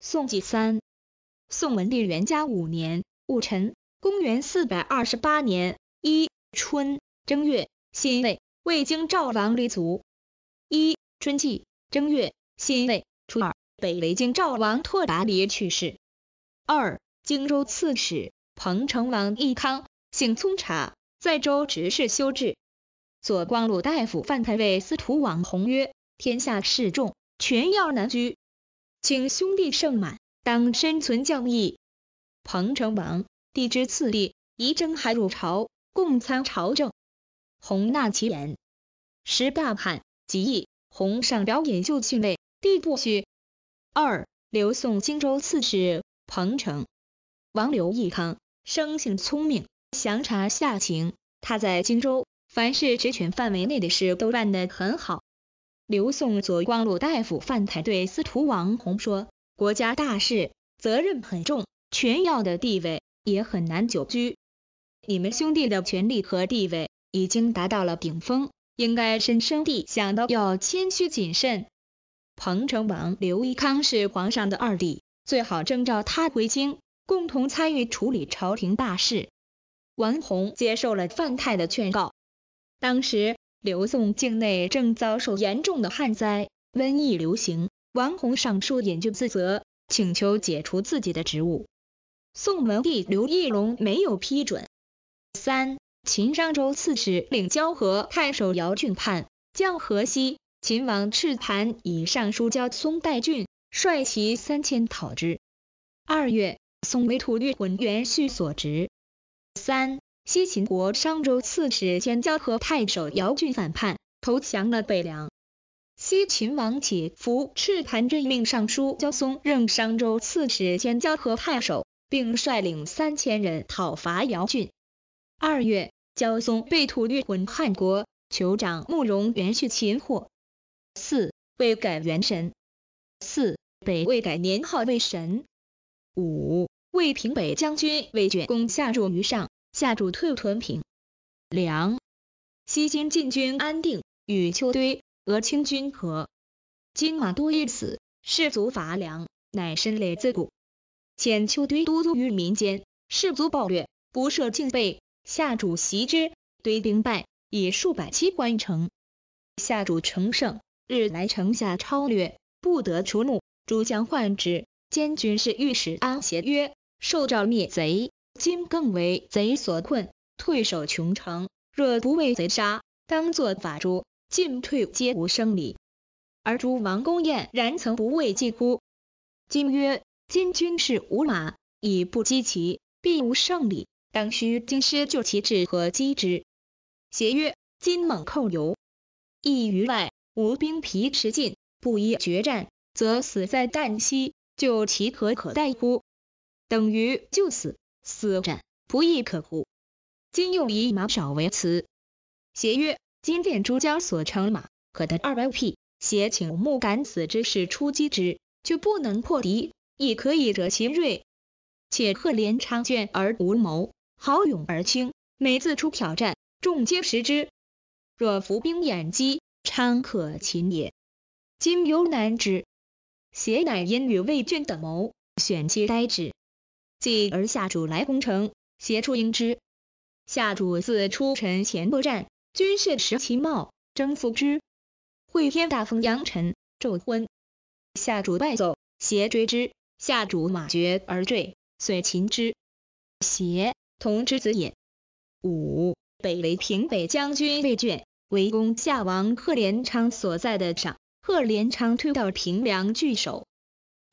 宋纪三，宋文帝元嘉五年戊辰，公元四百二十八年一春正月辛未，魏京赵王黎族。一春季正月辛未初二，北魏京赵王拓跋离去世。二荆州刺史彭城王义康，姓宗察，在州执事修治。左光禄大夫范太尉司徒王弘曰：天下事众，权要难居。请兄弟盛满，当身存教义。彭城王帝之次弟，宜征还入朝，共参朝政。弘纳其言。时大汉，即意。弘上表引秀趣位，帝不许。二刘宋荆州刺史彭城王刘义康，生性聪明，详察下情。他在荆州，凡是职权范围内的事都办得很好。刘宋左光禄大夫范泰对司徒王弘说：“国家大事，责任很重，权要的地位也很难久居。你们兄弟的权力和地位已经达到了顶峰，应该深深地想到要谦虚谨慎。彭城王刘义康是皇上的二弟，最好征召他回京，共同参与处理朝廷大事。”王弘接受了范泰的劝告。当时。刘宋境内正遭受严重的旱灾、瘟疫流行，王弘上书引咎自责，请求解除自己的职务。宋文帝刘义隆没有批准。三、秦商周刺史领交河太守姚俊叛，将河西秦王赤盘以上书交松代郡，率其三千讨之。二月，松为吐律浑元续所职。三。西秦国商州刺史鲜交和太守姚俊反叛，投降了北凉。西秦王起服赤盘任命尚书焦松任商州刺史鲜交和太守，并率领三千人讨伐姚俊。二月，焦松被吐掠滚汉国酋长慕容元续擒获。四，魏改元神。四，北魏改年号为神。五，魏平北将军魏卷攻下入于上。夏主退屯平凉，西京禁军安定与丘堆、俄清军合，金马多一死，士卒乏粮，乃身累自骨，遣秋堆都督于民间，士卒暴掠，不设警备。夏主袭之，堆兵败，以数百骑关城。夏主乘胜，日来城下抄掠，不得出牧，诸将患之。监军事御史安协曰：“受诏灭贼。”今更为贼所困，退守穷城，若不为贼杀，当作法诛，进退皆无生理。而诸王公晏然，曾不畏计乎？今曰，今军士无马，以不击其，必无胜利，当须金师救其志何击之？邪曰，今猛寇游，亦于外，无兵疲持尽，不宜决战，则死在旦夕，救其可可待乎？等于就死。死战不亦可乎？今用以马少为辞。邪曰：今见诸将所乘马，可得二百匹，邪请木敢死之士出击之，却不能破敌，亦可以惹其锐。且贺连昌倦而无谋，好勇而轻，每自出挑战，众皆食之。若伏兵掩击，昌可擒也。今犹难之。邪乃因与魏军等谋，选其呆之。继而下主来攻城，携出迎之。下主自出城前不战，军士持其貌，征服之。会天大风扬尘，昼昏，下主败走，携追之，下主马绝而坠，遂擒之。协同之子也。五，北为平北将军魏卷围攻夏王贺连昌所在的上，贺连昌退到平凉据守。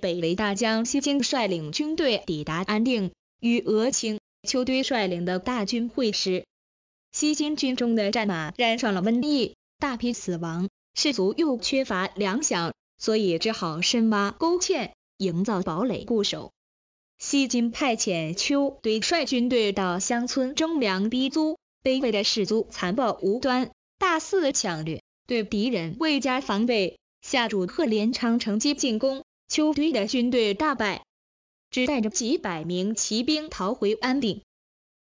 北魏大将西京率领军队抵达安定，与俄青丘堆率领的大军会师。西京军中的战马染上了瘟疫，大批死亡，士卒又缺乏粮饷，所以只好深挖沟堑，营造堡垒固守。西京派遣丘堆率军队到乡村征粮逼租，北魏的士卒残暴无端，大肆抢掠，对敌人未加防备，下主贺连昌乘机进攻。丘堆的军队大败，只带着几百名骑兵逃回安定。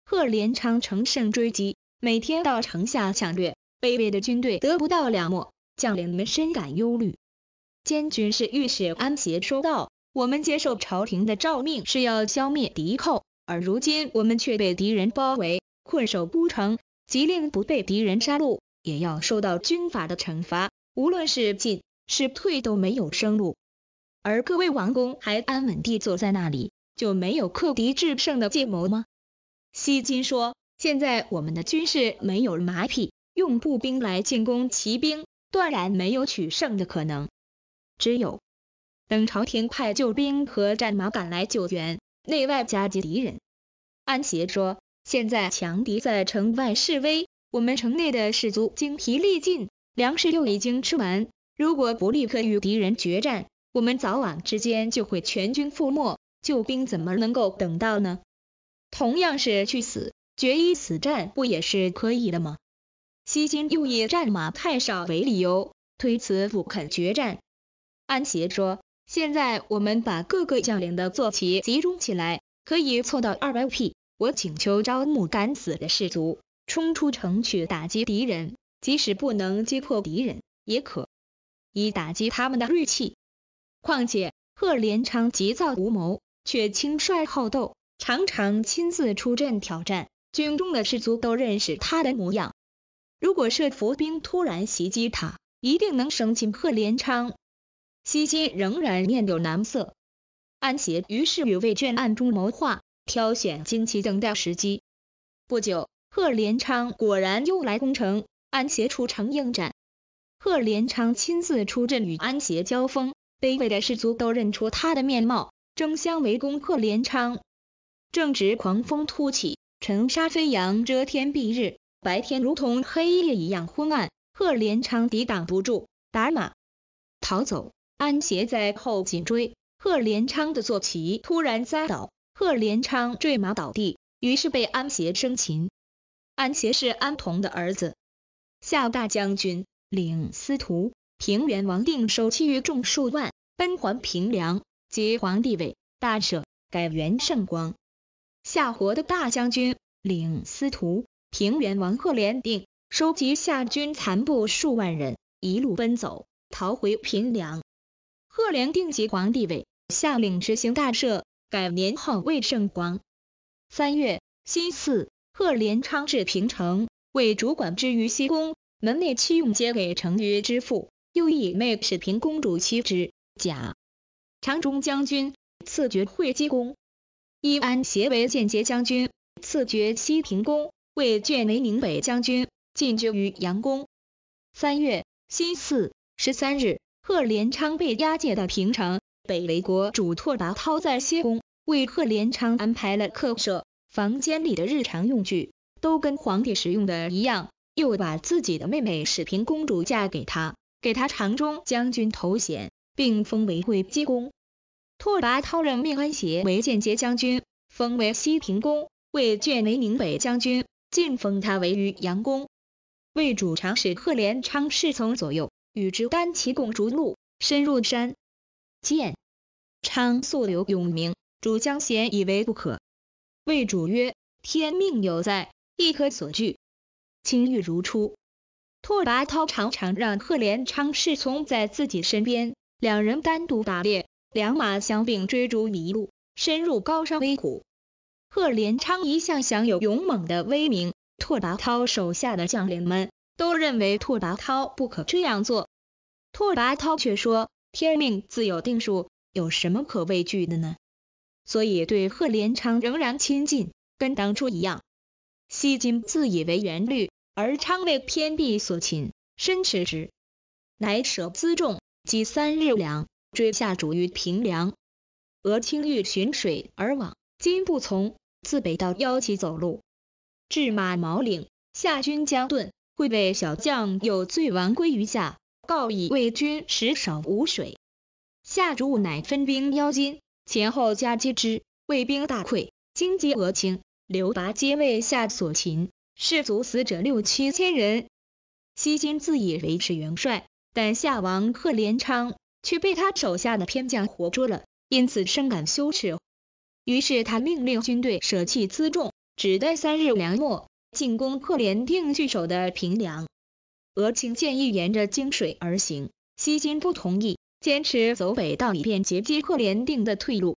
赫连昌乘胜追击，每天到城下抢掠。卑微的军队得不到粮墨，将领们深感忧虑。监军是御史安协说道：“我们接受朝廷的诏命是要消灭敌寇，而如今我们却被敌人包围，困守孤城，即令不被敌人杀戮，也要受到军法的惩罚。无论是进是退，都没有生路。”而各位王公还安稳地坐在那里，就没有克敌制胜的计谋吗？西金说，现在我们的军事没有马匹，用步兵来进攻骑兵，断然没有取胜的可能。只有等朝廷派救兵和战马赶来救援，内外夹击敌人。安协说，现在强敌在城外示威，我们城内的士卒精疲力尽，粮食又已经吃完，如果不立刻与敌人决战，我们早晚之间就会全军覆没，救兵怎么能够等到呢？同样是去死，决一死战不也是可以的吗？西金又以战马太少为理由，推辞不肯决战。安协说：现在我们把各个将领的坐骑集中起来，可以凑到二百匹，我请求招募敢死的士卒，冲出城去打击敌人，即使不能击破敌人，也可以打击他们的锐气。况且贺连昌急躁无谋，却轻率好斗，常常亲自出阵挑战，军中的士卒都认识他的模样。如果设伏兵突然袭击他，一定能生擒贺连昌。西金仍然面有难色，安协于是与魏卷暗中谋划，挑选精骑等待时机。不久，贺连昌果然又来攻城，安协出城应战，贺连昌亲自出阵与安协交锋。卑微的士卒都认出他的面貌，争相围攻贺连昌。正值狂风突起，尘沙飞扬，遮天蔽日，白天如同黑夜一样昏暗。贺连昌抵挡不住，打马逃走。安协在后紧追。贺连昌的坐骑突然栽倒，贺连昌坠马倒地，于是被安协生擒。安协是安童的儿子，夏大将军，领司徒、平原王定收其余众数万。奔还平凉，即皇帝位，大赦，改元圣光。夏国的大将军领司徒平原王贺连定收集夏军残部数万人，一路奔走，逃回平凉。贺连定即皇帝位，下令执行大赦，改年号为圣光。三月辛巳，贺连昌至平城，为主管之于西宫门内七用皆给成于之父，又以妹史平公主妻之。甲，长中将军，赐爵会稽公；伊安协为间接将军，赐爵西平公。为卷为宁北将军，进爵于阳公。三月辛巳十三日，贺连昌被押解到平城，北魏国主拓跋焘在西宫为贺连昌安排了客舍，房间里的日常用具都跟皇帝使用的一样，又把自己的妹妹史平公主嫁给他，给他长中将军头衔。并封为贵姬公，拓跋焘任命安协为间接将军，封为西平公，魏卷为宁北将军，晋封他为渔阳公。魏主长史贺连昌侍从左右，与之单骑共逐鹿，深入山。见昌素有永明，主将贤以为不可。魏主曰：“天命有在，亦可所惧。”清誉如初。拓跋焘常常让贺连昌侍从在自己身边。两人单独打猎，两马相并追逐麋鹿，深入高山微谷。贺连昌一向享有勇猛的威名，拓跋焘手下的将领们都认为拓跋焘不可这样做。拓跋焘却说：“天命自有定数，有什么可畏惧的呢？”所以对贺连昌仍然亲近，跟当初一样。西晋自以为元律，而昌为偏僻所擒，身持之，乃舍辎重。及三日两，追夏主于平凉。俄青欲寻水而往，今不从，自北道腰其走路，至马毛岭，夏军将遁，会被小将有罪完归于夏，告以魏军食少无水。夏主乃分兵邀金，前后夹击之，魏兵大溃，荆皆俄青，刘拔皆为夏所擒，士卒死者六七千人。西金自以为是元帅。但夏王赫连昌却被他手下的偏将活捉了，因此深感羞耻。于是他命令军队舍弃辎重，只待三日凉末，进攻赫连定据守的平凉。俄顷建议沿着泾水而行，西金不同意，坚持走北道以便截击赫连定的退路。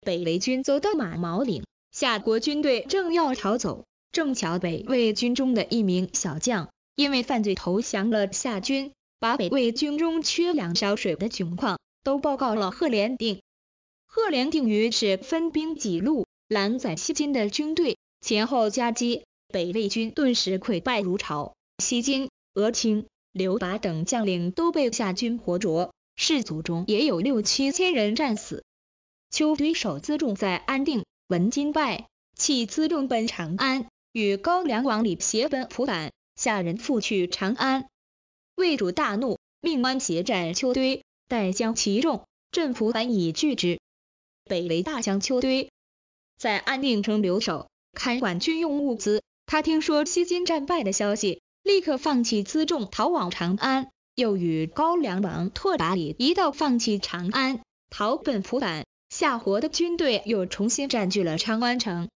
北魏军走到马毛岭，夏国军队正要逃走，正巧北魏军中的一名小将因为犯罪投降了夏军。把北魏军中缺粮少水的情况都报告了贺连定，贺连定于是分兵几路拦在西京的军队前后夹击，北魏军顿时溃败如潮，西京、俄青、刘拔等将领都被夏军活捉，士卒中也有六七千人战死。丘堆守辎重在安定，闻金败，弃辎重奔长安，与高梁王李协奔蒲坂，下人复去长安。魏主大怒，命安斜斩丘堆，待将其众镇抚，反以拒之。北为大将丘堆在安定城留守，看管军用物资。他听说西金战败的消息，立刻放弃辎重，逃往长安。又与高梁王拓跋李一道，放弃长安，逃奔蒲坂。夏国的军队又重新占据了长安城。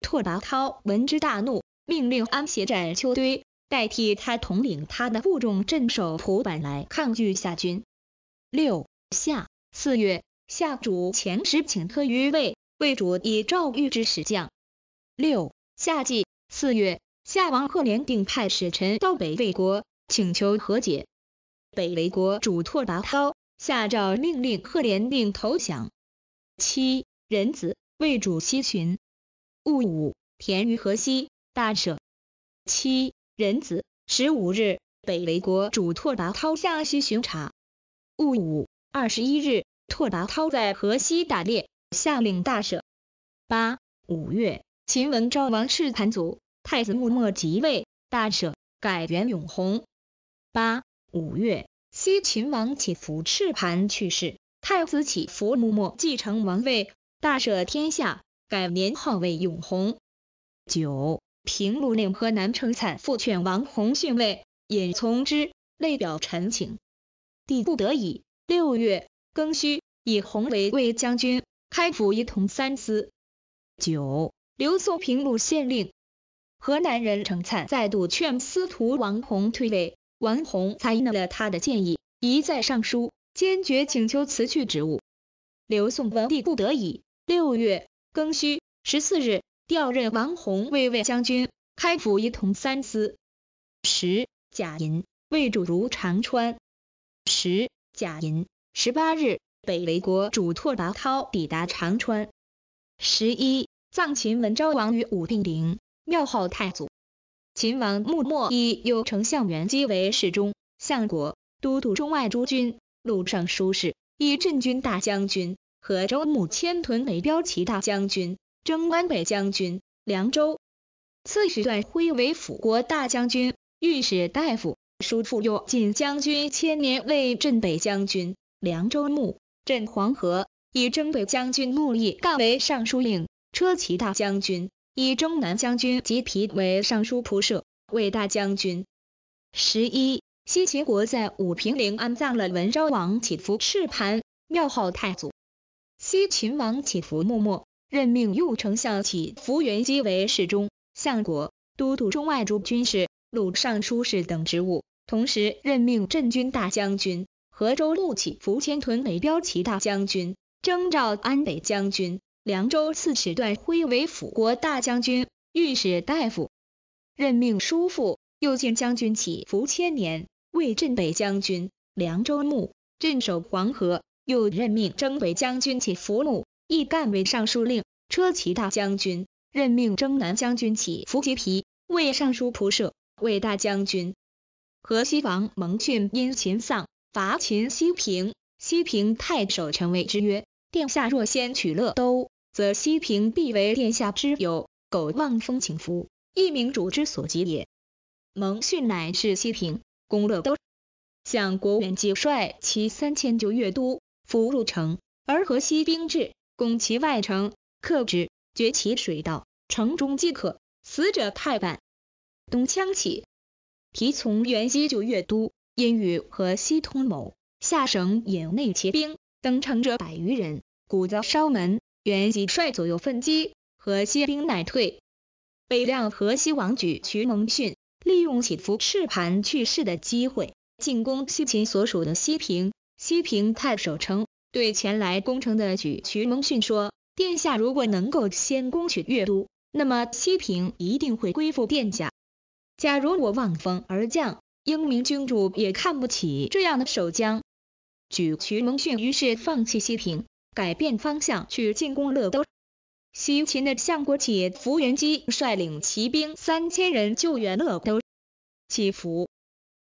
拓跋焘闻之大怒，命令安斜斩丘堆。代替他统领他的部众镇守蒲坂来抗拒夏军。六夏四月，夏主遣使请特于魏，魏主以诏谕之使将。六夏季四月，夏王赫连定派使臣到北魏国请求和解，北魏国主拓跋焘下诏命令赫连定投降。七人子，魏主西巡，戊午，田于河西大赦。七壬子，十五日，北魏国主拓跋焘下西巡查。戊午，二十一日，拓跋焘在河西打猎，下令大赦。八五月，秦文昭王赤盘卒，太子穆末即位，大赦，改元永弘。八五月，西秦王起伏赤盘去世，太子起伏穆末继承王位，大赦天下，改年号为永弘。九。平陆令河南程灿复劝王弘逊位，引从之，泪表陈情，帝不得已。六月庚戌，以弘为卫将军，开府仪同三司。九，刘宋平陆县令河南人程灿再度劝司徒王弘退位，王弘采纳了他的建议，一再上书，坚决请求辞去职务。刘宋文帝不得已，六月庚戌十四日。调任王弘为卫将军，开府仪同三司，十贾银。魏主如长川，十贾银。十八日，北魏国主拓跋焘抵达长川。十一，葬秦文昭王于武定陵，庙号太祖。秦王穆末以右丞相元基为侍中、相国、都督中外诸军、录尚书事，以镇军大将军、和州牧千屯为骠骑大将军。征安北将军、凉州刺史段晖为辅国大将军、御史大夫，叔父右晋将军千年为镇北将军、凉州牧，镇黄河。以征北将军穆叶干为尚书令，车骑大将军以中南将军吉皮为尚书仆射，为大将军。十一，西秦国在武平陵安葬了文昭王祈福赤盘，庙号太祖。西秦王祈福默默。任命右丞相起福元基为侍中、相国、都督中外诸军事、录尚书事等职务，同时任命镇军大将军河州陆起福千屯为骠骑大将军，征召安北将军凉州刺史段恢为辅国大将军、御史大夫。任命叔父右监将军起福千年为镇北将军、凉州牧，镇守黄河。又任命征北将军起福禄。亦干为尚书令，车骑大将军，任命征南将军起伏吉皮为尚书仆射，为大将军。河西王蒙逊因秦丧伐秦西平，西平太守陈魏之曰：殿下若先取乐都，则西平必为殿下之友。苟望风请夫，一明主之所急也。蒙逊乃是西平，攻乐都，向国元即率其三千九月都俘入城，而河西兵至。攻其外城，克之，绝其水道，城中饥渴，死者太半。东羌起，提从元西就越都，因与河西通谋，下省引内骑兵登城者百余人，鼓噪烧门，元熙率左右奋击，河西兵乃退。北凉河西王举渠蒙逊利用起伏赤盘去世的机会，进攻西秦所属的西平，西平太守城。对前来攻城的举渠蒙逊说：“殿下如果能够先攻取越都，那么西平一定会归附殿下。假如我望风而降，英明君主也看不起这样的守将。”举渠蒙逊于是放弃西平，改变方向去进攻乐都。西秦的相国铁福元基率领骑兵三千人救援乐都。祈福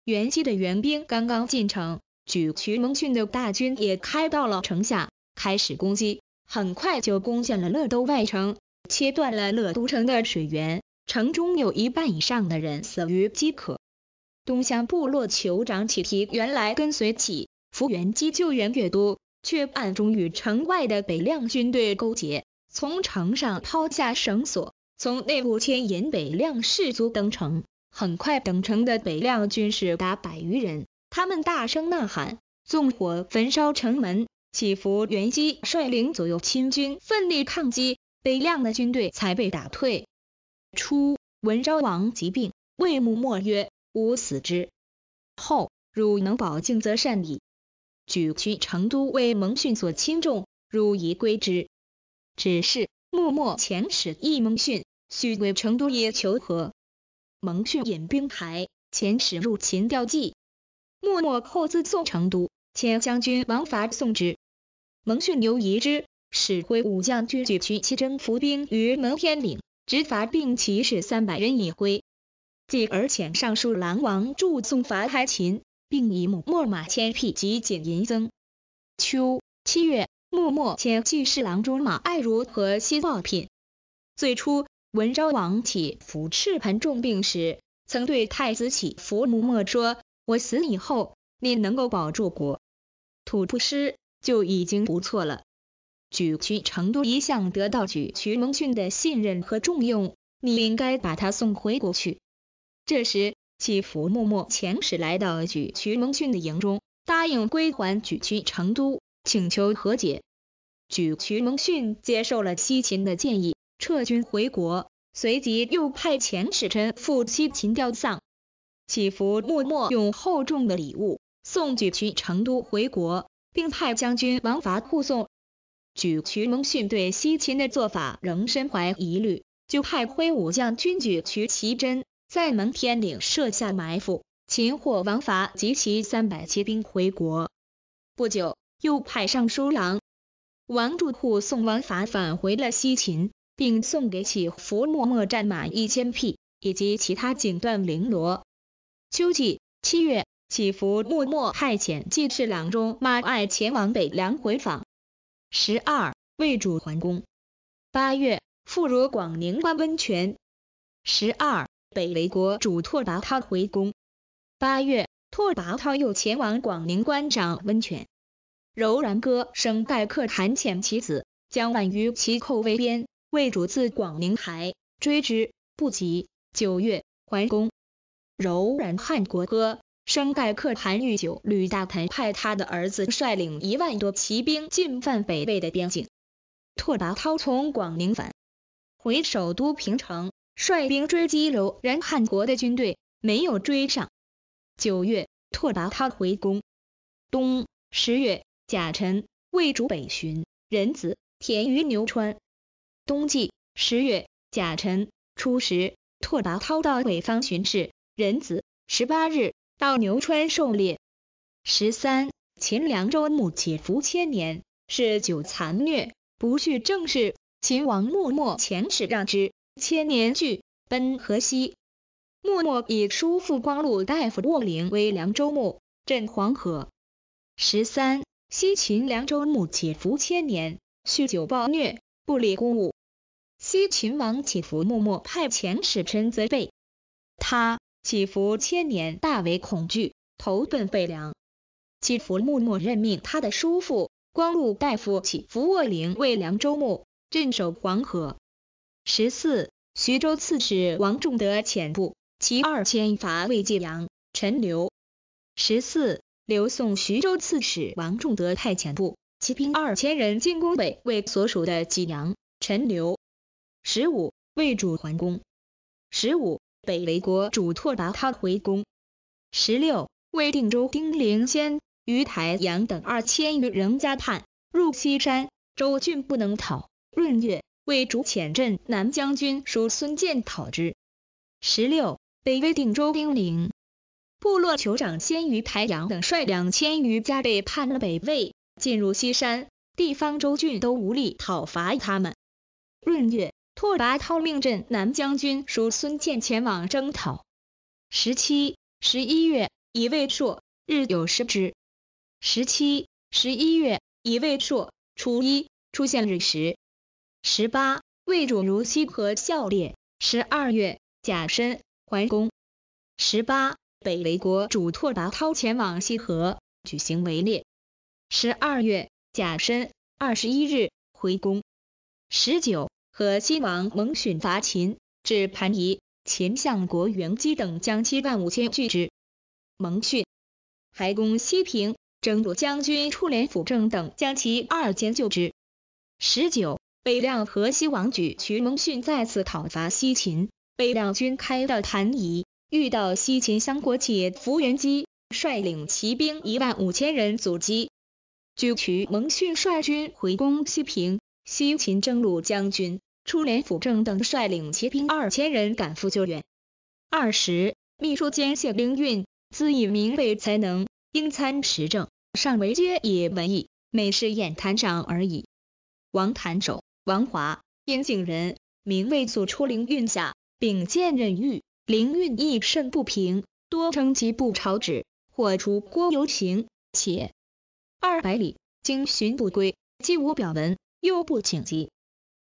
元基的援兵刚刚进城。举渠蒙逊的大军也开到了城下，开始攻击，很快就攻陷了乐都外城，切断了乐都城的水源，城中有一半以上的人死于饥渴。东乡部落酋长启提原来跟随启福原机救援越多，却暗中与城外的北凉军队勾结，从城上抛下绳索，从内部牵引北凉士卒登城，很快登城的北凉军士达百余人。他们大声呐喊，纵火焚烧城门。祈福元熙率领左右亲军奋力抗击，北凉的军队才被打退。初，文昭王疾病，魏穆默曰：“吾死之后，汝能保境则善矣。”举居成都为蒙逊所轻重，汝宜归之。只是穆默遣使诣蒙逊，许为成都也求和。蒙逊引兵台，遣使入秦吊祭。默默扣自送成都，遣将军王伐送之。蒙逊牛夷之，使挥武将军举军征伏兵于蒙天岭，执伐并骑士三百人以归。继而遣尚书郎王助送伐开秦，并以木末马千匹及锦银增。秋七月，默默遣具侍郎中马爱如和西报聘。最初，文昭王启服赤盆重病时，曾对太子启伏木末说。我死以后，你能够保住国土不失，就已经不错了。沮渠成都一向得到沮渠蒙逊的信任和重用，你应该把他送回国去。这时，其父默默遣使来到沮渠蒙逊的营中，答应归还沮渠成都，请求和解。沮渠蒙逊接受了西秦的建议，撤军回国，随即又派遣使臣赴西秦吊丧。祈福默默用厚重的礼物送举渠成都回国，并派将军王伐护送。举渠蒙逊对西秦的做法仍深怀疑虑，就派挥武将军举渠奇珍在蒙天岭设下埋伏，擒获王伐及其三百骑兵回国。不久，又派尚书郎王柱护送王伐返回了西秦，并送给起福默默战马一千匹以及其他锦缎绫罗。秋季七月，起伏暮末派遣季事郎中马爱前往北凉回访。十二，魏主桓公。八月，赴入广宁关温泉。十二，北魏国主拓跋焘回宫。八月，拓跋焘又前往广宁关掌温泉。柔然歌声待客，韩遣其子将万余其寇围边，魏主自广宁台追之，不及。九月，桓公柔然汉国歌，生盖克韩愈久吕大腾派他的儿子率领一万多骑兵进犯北魏的边境。拓跋焘从广宁返回首都平城，率兵追击柔然汉国的军队，没有追上。九月，拓跋焘回宫。冬十月，甲辰，魏主北巡，人子田于牛川。冬季十月甲辰初十，拓跋焘到北方巡视。壬子十八日到牛川狩猎。十三秦凉州牧起伏千年，是酒残虐，不恤政事。秦王默默遣使让之，千年惧奔河西。默默以叔父光禄大夫卧陵为凉州牧，镇黄河。十三西秦凉州牧起伏千年，酗酒暴虐，不理公务。西秦王起伏默默派遣使臣责备他。起伏千年，大为恐惧，投奔魏凉。祈福默默任命他的叔父光禄大夫祈福卧陵为凉州牧，镇守黄河。十四，徐州刺史王仲德遣部其二千伐魏晋阳、陈留。十四，刘宋徐州刺史王仲德派遣部骑兵二千人进攻北魏所属的济阳、陈留。十五，魏主桓公。十五。北魏国主拓跋焘回宫。十六，魏定州丁灵先、于台阳等二千余人家叛，入西山，州郡不能讨。闰月，魏主遣镇南将军叔孙建讨之。十六，北魏定州丁灵部落酋长先于台阳等率两千余家被叛了北魏，进入西山，地方州郡都无力讨伐他们。闰月。拓跋焘命镇南将军属孙建前往征讨。十七十一月乙未朔，日有食之。十七十一月乙未朔，初一出现日食。十八魏主如西河笑猎。十二月甲申还宫。十八北魏国主拓跋焘前往西河举行围猎。十二月甲申二十一日回宫。十九。河西王蒙逊伐秦，至盘夷，秦相国元基等将七万五千拒之。蒙逊还攻西平，征虏将军出廉辅政等将其二千救之。十九，北凉河西王举渠蒙逊再次讨伐西秦，北凉军开到盘仪，遇到西秦相国且福元基率领骑兵一万五千人阻击，据渠蒙逊率军回攻西平，西秦征虏将军。初，连辅政等率领骑兵二千人赶赴救援。二十，秘书监谢灵运，字以明，为才能，应参持政，上为皆以文艺，每事宴谈上而已。王坛首、王华，应景人，明卫祖出灵运下，秉荐任御，灵运亦甚不平，多称其不朝旨，或出郭游行，且二百里，经寻不归，既无表文，又不请急。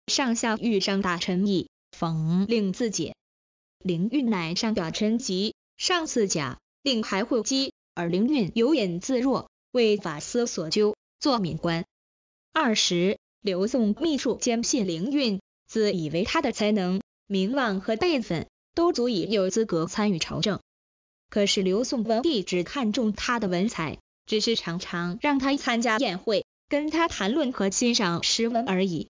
上下遇上大臣意，讽令自解。灵运乃上表陈吉，上赐甲，令还会稽，而灵运有隐自若，为法司所究，作敏官。二十，刘宋秘书兼聘灵运，自以为他的才能、名望和辈分，都足以有资格参与朝政。可是刘宋文帝只看重他的文采，只是常常让他参加宴会，跟他谈论和欣赏诗文而已。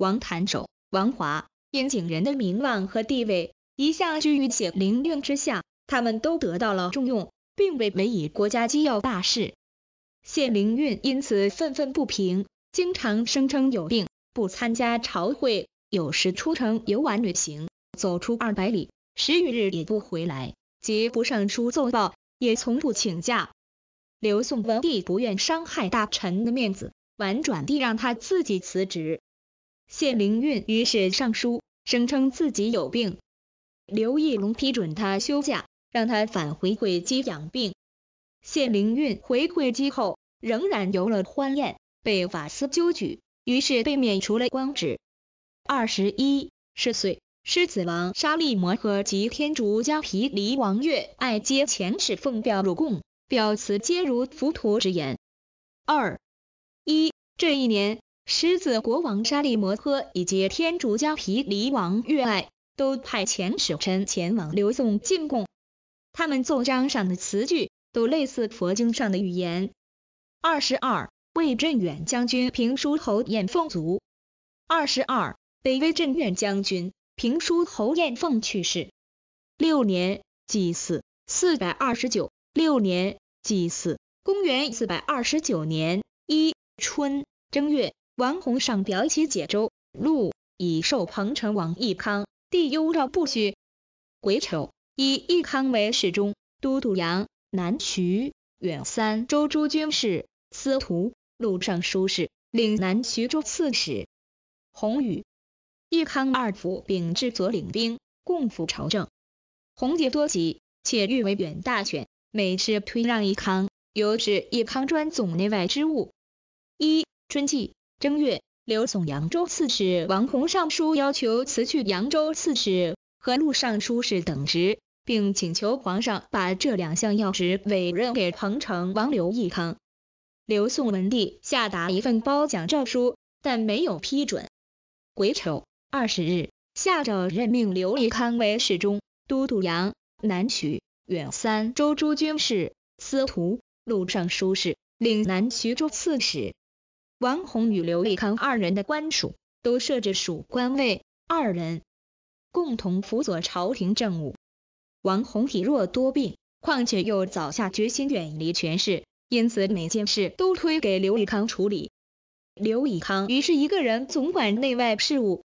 王坦守、王华、尹景人的名望和地位，一向居于解灵令之下。他们都得到了重用，并被委以国家机要大事。谢灵运因此愤愤不平，经常声称有病，不参加朝会，有时出城游玩旅行，走出二百里，十余日也不回来，绝不上书奏报，也从不请假。刘宋文帝不愿伤害大臣的面子，婉转地让他自己辞职。谢灵运于是上书，声称自己有病。刘义隆批准他休假，让他返回会稽养病。谢灵运回会稽后，仍然游了欢宴，被法司纠举，于是被免除了官职。二十一，十岁，狮子王沙利摩诃及天竺迦毗黎王越爱接前世奉表入贡，表辞皆如佛陀之言。二一这一年。狮子国王沙利摩诃以及天竺迦毗离王月爱都派遣使臣前往刘宋进贡，他们奏章上的词句都类似佛经上的语言。二十二，魏镇远将军平书侯燕凤卒。二十二，北魏镇远将军平书侯燕凤去世。六年祭祀四百二十九，六年祭祀，公元四百二十九年一春正月。王弘上表起解州、陆以授彭城王义康，帝忧绕不许。癸丑，以义康为侍中、都督杨南徐、远三州诸军事、司徒、录尚书事，领南徐州刺史。弘宇，义康二府并至，左领兵，共辅朝政。弘杰多疾，且欲为远大权，每事推让义康，由是义康专总内外之务。一春季。正月，刘宋扬州刺史王弘上书，要求辞去扬州刺史和陆尚书事等职，并请求皇上把这两项要职委任给彭城王刘义康。刘宋文帝下达一份褒奖诏书，但没有批准。癸丑，二十日，下诏任命刘义康为侍中、都督杨南曲、远三州诸军事、司徒、录尚书事、岭南徐州刺史。王弘与刘立康二人的官署都设置属官位，二人共同辅佐朝廷政务。王弘体弱多病，况且又早下决心远离权势，因此每件事都推给刘立康处理。刘以康于是一个人总管内外事务，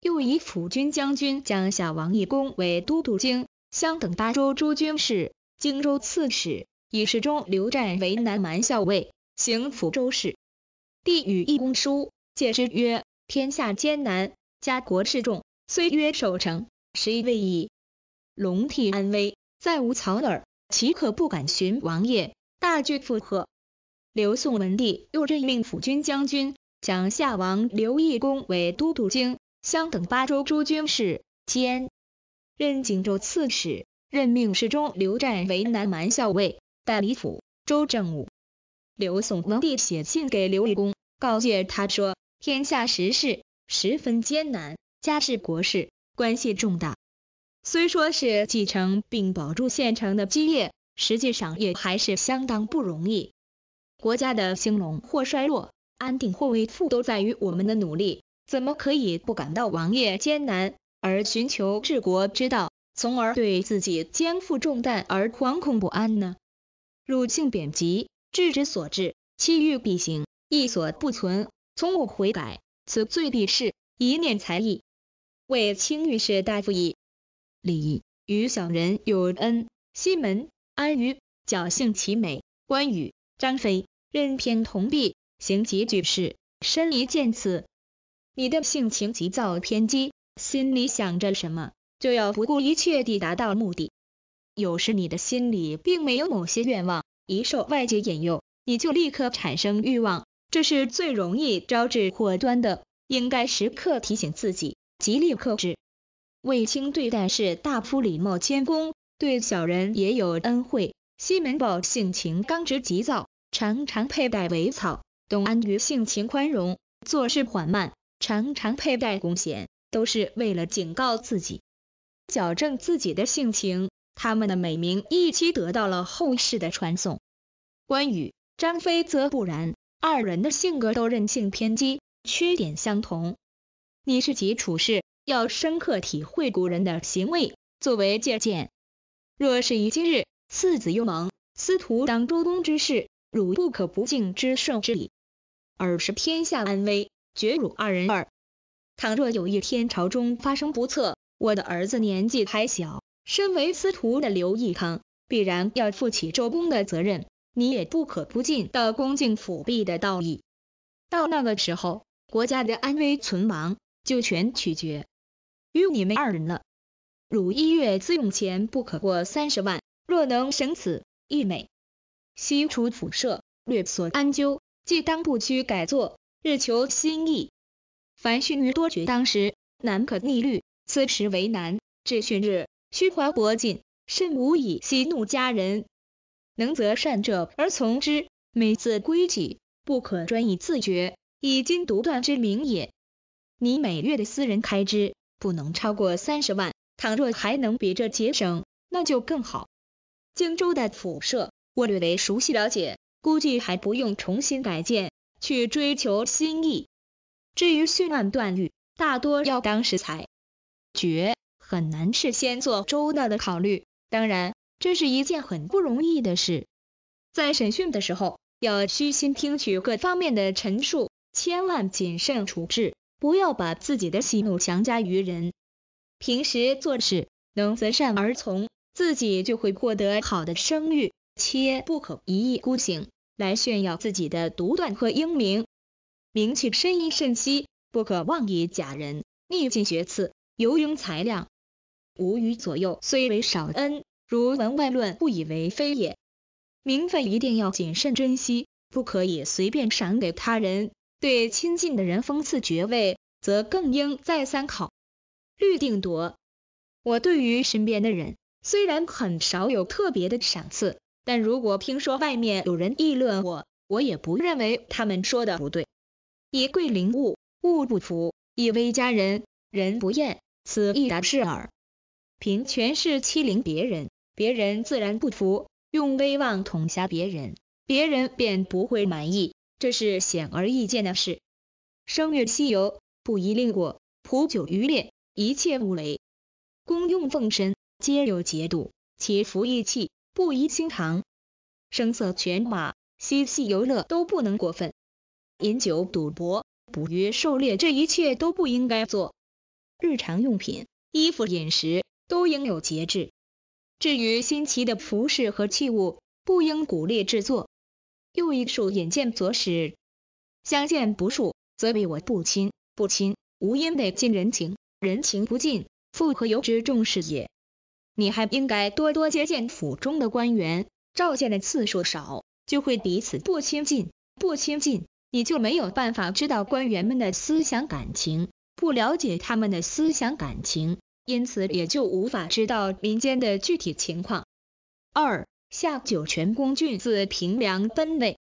又以辅军将军、江夏王义公为都督荆、湘等八州诸军事、荆州刺史，以侍中刘湛为南蛮校尉、行抚州事。帝与义公书，戒之曰：天下艰难，家国事重，虽曰守城，实亦未矣。龙体安危，再无曹耳，岂可不敢寻王爷，大惧附和。刘宋文帝又任命辅军将军、将夏王刘义恭为都督京、襄等八州诸军事，兼任荆州刺史，任命侍中刘湛为南蛮校尉，代理府、州政务。刘宋文帝写信给刘义公，告诫他说：天下时事十分艰难，家事国事关系重大。虽说是继承并保住县城的基业，实际上也还是相当不容易。国家的兴隆或衰落，安定或危促，都在于我们的努力，怎么可以不感到王爷艰难，而寻求治国之道，从而对自己肩负重担而惶恐不安呢？入晋贬籍。志之所至，其欲必行；意所不存，从无悔改。此罪必是，一念才异。为清御史大夫矣。李仪与小人有恩。西门安于侥幸其美。关羽、张飞任偏同弊，行疾举事。身离见此。你的性情急躁偏激，心里想着什么，就要不顾一切地达到目的。有时你的心里并没有某些愿望。一受外界引诱，你就立刻产生欲望，这是最容易招致祸端的。应该时刻提醒自己，极力克制。卫青对待士大夫礼貌谦恭，对小人也有恩惠。西门豹性情刚直急躁，常常佩戴苇草；董安于性情宽容，做事缓慢，常常佩戴弓弦，都是为了警告自己，矫正自己的性情。他们的美名一起得到了后世的传颂。关羽、张飞则不然，二人的性格都任性偏激，缺点相同。你是及处事，要深刻体会古人的行为，作为借鉴。若是以今日次子雍蒙，司徒当周公之事，汝不可不敬之圣之礼，尔是天下安危，绝汝二人耳。倘若有一天朝中发生不测，我的儿子年纪还小。身为司徒的刘义康，必然要负起周公的责任，你也不可不尽到恭敬辅弼的道义。到那个时候，国家的安危存亡，就全取决于你们二人了。汝一月自用钱不可过三十万，若能省此，一美。西楚府舍略所安究，既当不屈改作，日求新意。凡训于多绝当时，难可逆律，此时为难，至训日。虚怀薄进，甚无以息怒。家人能择善者而从之，每自归己，不可专以自觉，以今独断之名也。你每月的私人开支不能超过三十万，倘若还能比这节省，那就更好。荆州的府舍，我略为熟悉了解，估计还不用重新改建，去追求新意。至于讯案断狱，大多要当时裁决。很难事先做周到的考虑，当然，这是一件很不容易的事。在审讯的时候，要虚心听取各方面的陈述，千万谨慎处置，不要把自己的喜怒强加于人。平时做事能择善而从，自己就会获得好的声誉。切不可一意孤行，来炫耀自己的独断和英明。明确深一甚稀，不可妄以假人逆境学次，尤庸才量。无与左右，虽为少恩，如文外论，不以为非也。名分一定要谨慎珍惜，不可以随便赏给他人。对亲近的人封赐爵位，则更应再三考虑定夺。我对于身边的人，虽然很少有特别的赏赐，但如果听说外面有人议论我，我也不认为他们说的不对。以贵临物，物不服；以威加人，人不厌。此亦达是耳。凭权势欺凌别人，别人自然不服；用威望统辖别人，别人便不会满意。这是显而易见的事。声乐西游不宜令过，普酒余烈，一切无雷。公用奉神皆有节度，其服意气，不宜轻唐。声色犬马、嬉戏游乐都不能过分。饮酒赌博、捕鱼狩猎这一切都不应该做。日常用品、衣服、饮食。都应有节制。至于新奇的服饰和器物，不应鼓励制作。又一术引见左使，相见不数，则谓我不亲，不亲，无因得尽人情，人情不尽，复何由之重视也？你还应该多多接见府中的官员，召见的次数少，就会彼此不亲近，不亲近，你就没有办法知道官员们的思想感情，不了解他们的思想感情。因此也就无法知道民间的具体情况。二夏九泉公俊自平凉奔魏。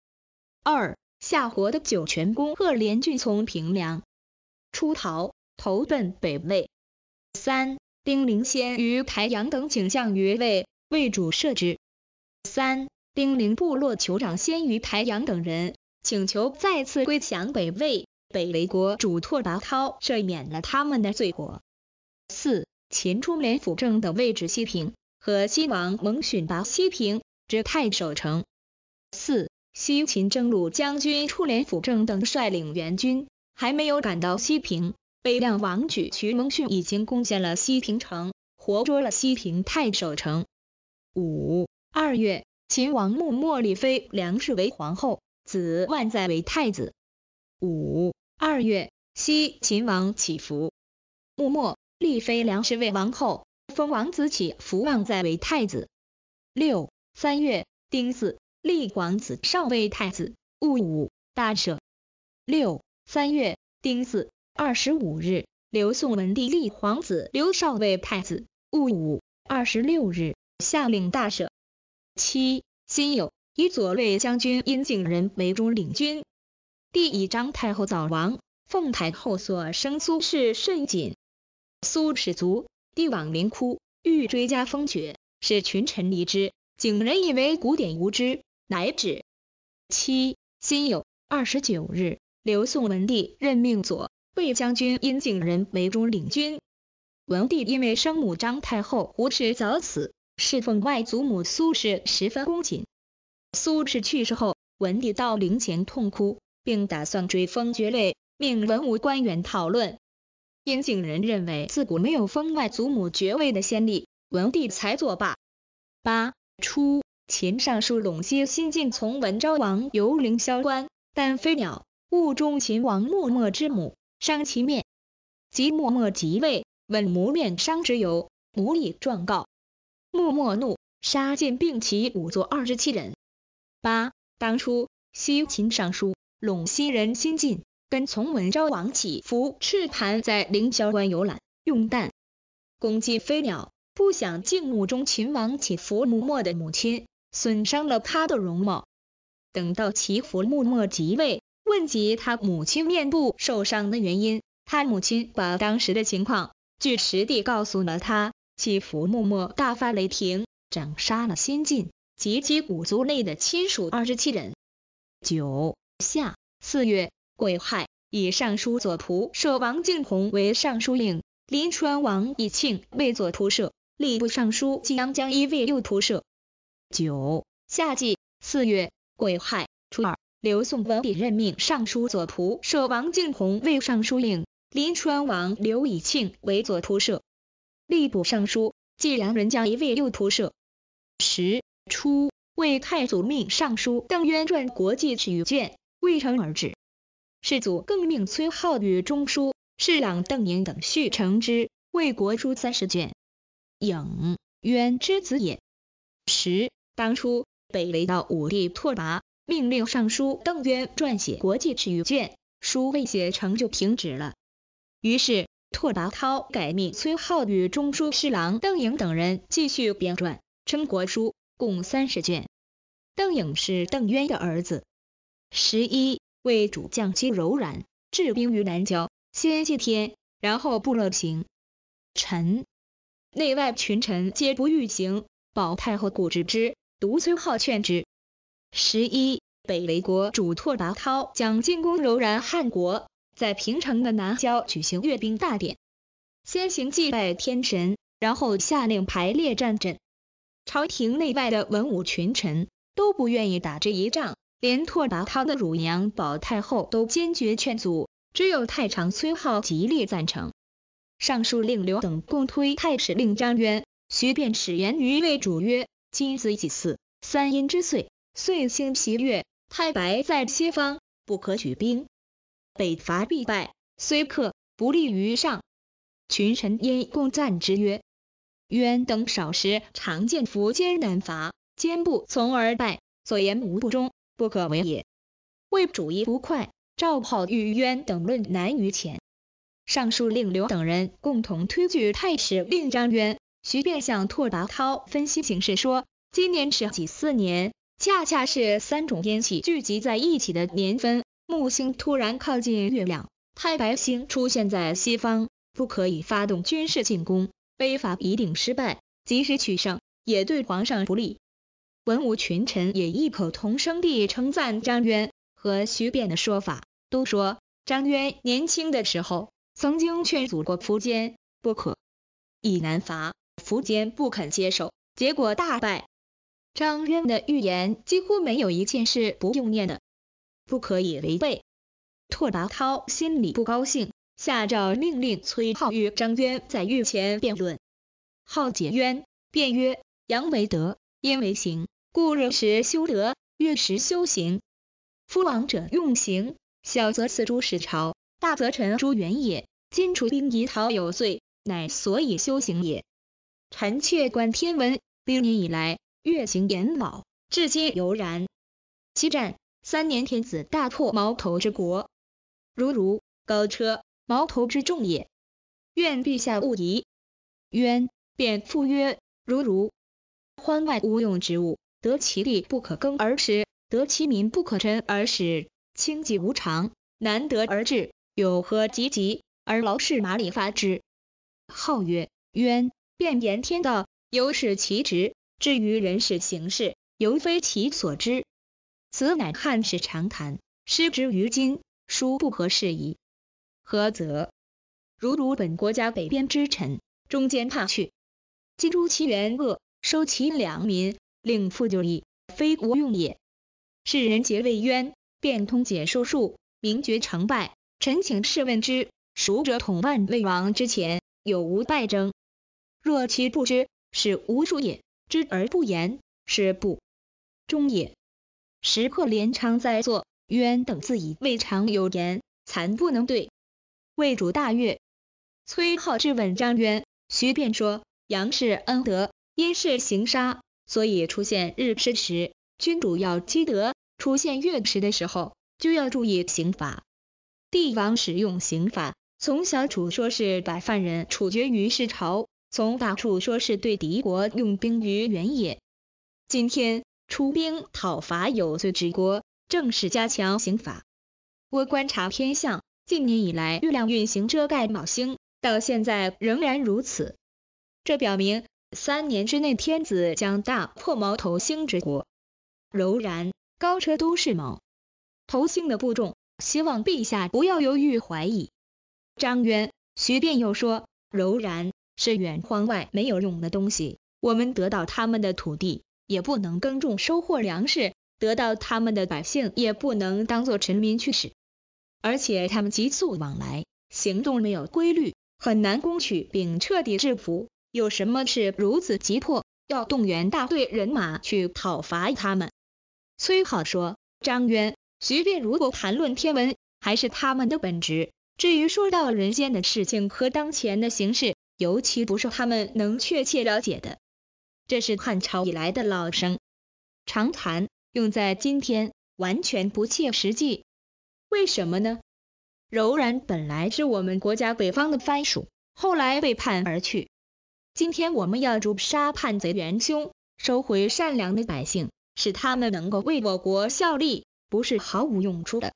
二夏国的九泉公赫连俊从平凉出逃，投奔北魏。三丁灵先于台阳等景象于魏，魏主设之。三丁灵部落酋长先于台阳等人请求再次归降北魏，北魏国主拓跋焘赦免了他们的罪过。四，秦初连辅政等位置西平，和西王蒙逊拔西平，之太守城。四，西秦征虏将军初连辅政等率领援军，还没有赶到西平，北凉王举徐蒙逊已经攻陷了西平城，活捉了西平太守城。五，二月，秦王穆莫立妃梁氏为皇后，子万载为太子。五，二月，西秦王起伏穆末立妃梁氏为王后，封王子启、福旺在为太子。六三月丁巳，立皇子少为太子。戊午，大赦。六三月丁巳，二十五日，刘宋文帝立皇子刘少为太子。戊午，二十六日，下令大赦。七辛酉，以左卫将军殷景仁为中领军。第一章太后早亡，奉太后所生苏氏甚谨。苏氏族，帝往灵哭，欲追加封爵，使群臣离之。景仁以为古典无知，乃止。七，辛酉，二十九日，刘宋文帝任命左卫将军殷景仁为中领军。文帝因为生母张太后无子早死，侍奉外祖母苏氏十分恭谨。苏氏去世后，文帝到灵前痛哭，并打算追封爵位，命文武官员讨论。阴景人认为自古没有封外祖母爵位的先例，文帝才作罢。八初，秦尚书陇西新晋从文昭王游凌霄关，但飞鸟误中秦王默默之母，伤其面，即默默即位，问母面伤之由，母以状告，默默怒，杀尽并其五座二十七人。八当初，西秦尚书陇西人新晋。跟从文昭王起伏赤盘在凌霄关游览，用弹攻击飞鸟，不想静穆中秦王起伏木默的母亲损伤了他的容貌。等到其服木默即位，问及他母亲面部受伤的原因，他母亲把当时的情况据实地告诉了他，其服木默大发雷霆，斩杀了新晋及其五族内的亲属二十七人。九夏四月。癸亥，以尚书左仆射王敬弘为尚书令，临川王以庆为左仆射，吏部尚书济阳江一为右仆射。九夏季四月癸亥，初二，刘宋文帝任命尚书左仆射王敬弘为尚书令，临川王刘以庆为左仆射，吏部尚书济阳人将一为右仆射。十初，魏太祖命尚书邓渊撰《国际志》卷，未成而止。世祖更命崔浩与中书侍郎邓颖等续成之，为国书三十卷。颖，渊之子也。十当初北魏道武帝拓跋命令尚书邓渊撰写《国际十余卷，书未写成就停止了。于是拓跋焘改命崔浩与中书侍郎邓颖等人继续编撰《称国书》，共三十卷。邓颖是邓渊的儿子。十一。为主将皆柔然，治兵于南郊，先祭天，然后布勒行。臣、内外群臣皆不欲行，保太后固执之，独崔浩劝之。十一，北魏国主拓跋焘将进攻柔然汉国，在平城的南郊举行阅兵大典，先行祭拜天神，然后下令排列战阵。朝廷内外的文武群臣都不愿意打这一仗。连拓跋焘的乳娘宝太后都坚决劝阻，只有太常崔浩极力赞成。尚书令刘等共推太史令张渊、徐辩使言于魏主曰：“今子己死，三阴之岁，岁星疲月，太白在西方，不可举兵北伐，必败。虽克，不利于上。群臣因共赞之曰：‘渊等少时，常见苻坚难伐，坚不从而败，所言无不忠。”不可为也。魏主一不快，赵炮宇渊等论难于前。尚书令刘等人共同推举太史令张渊，徐便向拓跋焘分析形势说：今年是己巳年，恰恰是三种天气聚集在一起的年份，木星突然靠近月亮，太白星出现在西方，不可以发动军事进攻，北伐一定失败。即使取胜，也对皇上不利。文武群臣也异口同声地称赞张渊和徐辩的说法，都说张渊年轻的时候曾经劝阻过苻坚不可以南伐，苻坚不肯接受，结果大败。张渊的预言几乎没有一件事不用念的，不可以违背。拓跋焘心里不高兴，下诏命令崔浩与张渊在御前辩论。浩解渊，辩曰：“杨为德。”因为行，故日时修德，月时修行。夫王者用行，小则赐诸使朝，大则臣诸原也。今楚兵夷陶有罪，乃所以修行也。臣却观天文，历年以来，月行延老，至今犹然。其战三年，天子大破矛头之国，如如高车，矛头之众也。愿陛下勿疑。渊便复曰：如如。欢外无用之物，得其利不可耕而食，得其民不可陈而食。清寂无常，难得而至，有何急急而劳士马里发之？号曰渊，便言天道由是其职，至于人事行事，犹非其所知。此乃汉室常谈，失之于今，殊不合事宜。何则？如如本国家北边之臣，中间怕去，今诸其原恶。收其良民，令复就义，非无用也。世人皆谓冤，便通解书术，明决成败。臣请试问之，孰者统万魏王之前，有无败争？若其不知，是无术也；知而不言，是不忠也。石破连昌在座，冤等自以未尝有言，惭不能对。魏主大悦。崔浩质问张渊，徐辩说杨氏恩德。因是刑杀，所以出现日食时，君主要积德；出现月食的时候，就要注意刑法。帝王使用刑法，从小处说是把犯人处决于世朝，从大处说是对敌国用兵于原野。今天出兵讨伐有罪之国，正是加强刑法。我观察天象，近年以来月亮运行遮盖卯星，到现在仍然如此，这表明。三年之内，天子将大破毛头星之国。柔然、高车都是毛头星的部众，希望陛下不要犹豫怀疑。张渊、徐便又说，柔然是远荒外没有用的东西，我们得到他们的土地，也不能耕种收获粮食；得到他们的百姓，也不能当做臣民去使。而且他们急速往来，行动没有规律，很难攻取并彻底制服。有什么事如此急迫，要动员大队人马去讨伐他们？崔浩说：“张渊、徐便如果谈论天文，还是他们的本职；至于说到人间的事情和当前的形势，尤其不是他们能确切了解的。这是汉朝以来的老生常谈，用在今天完全不切实际。为什么呢？柔然本来是我们国家北方的藩属，后来背叛而去。”今天我们要诛杀叛贼元凶，收回善良的百姓，使他们能够为我国效力，不是毫无用处的。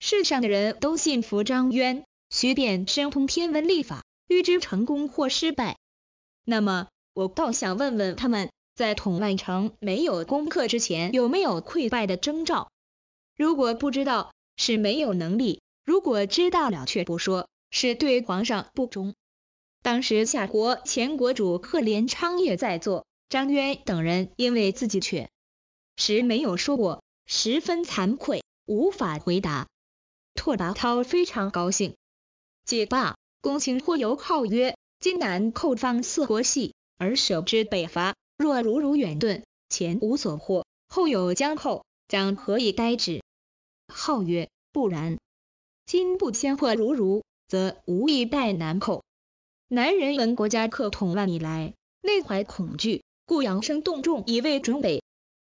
世上的人都信服张渊、徐辩，身通天文历法，预知成功或失败。那么，我倒想问问他们，在统万城没有攻克之前，有没有溃败的征兆？如果不知道，是没有能力；如果知道了却不说，是对皇上不忠。当时夏国前国主赫连昌也在座，张渊等人因为自己确实没有说过，十分惭愧，无法回答。拓跋焘非常高兴。解霸、公卿或由号曰：今南寇方四国系，而舍之北伐，若如如远遁，前无所获，后有江寇，将何以待之？号曰：不然。今不先破如如，则无以待南寇。南人闻国家克统万以来，内怀恐惧，故扬声动众，以为准备。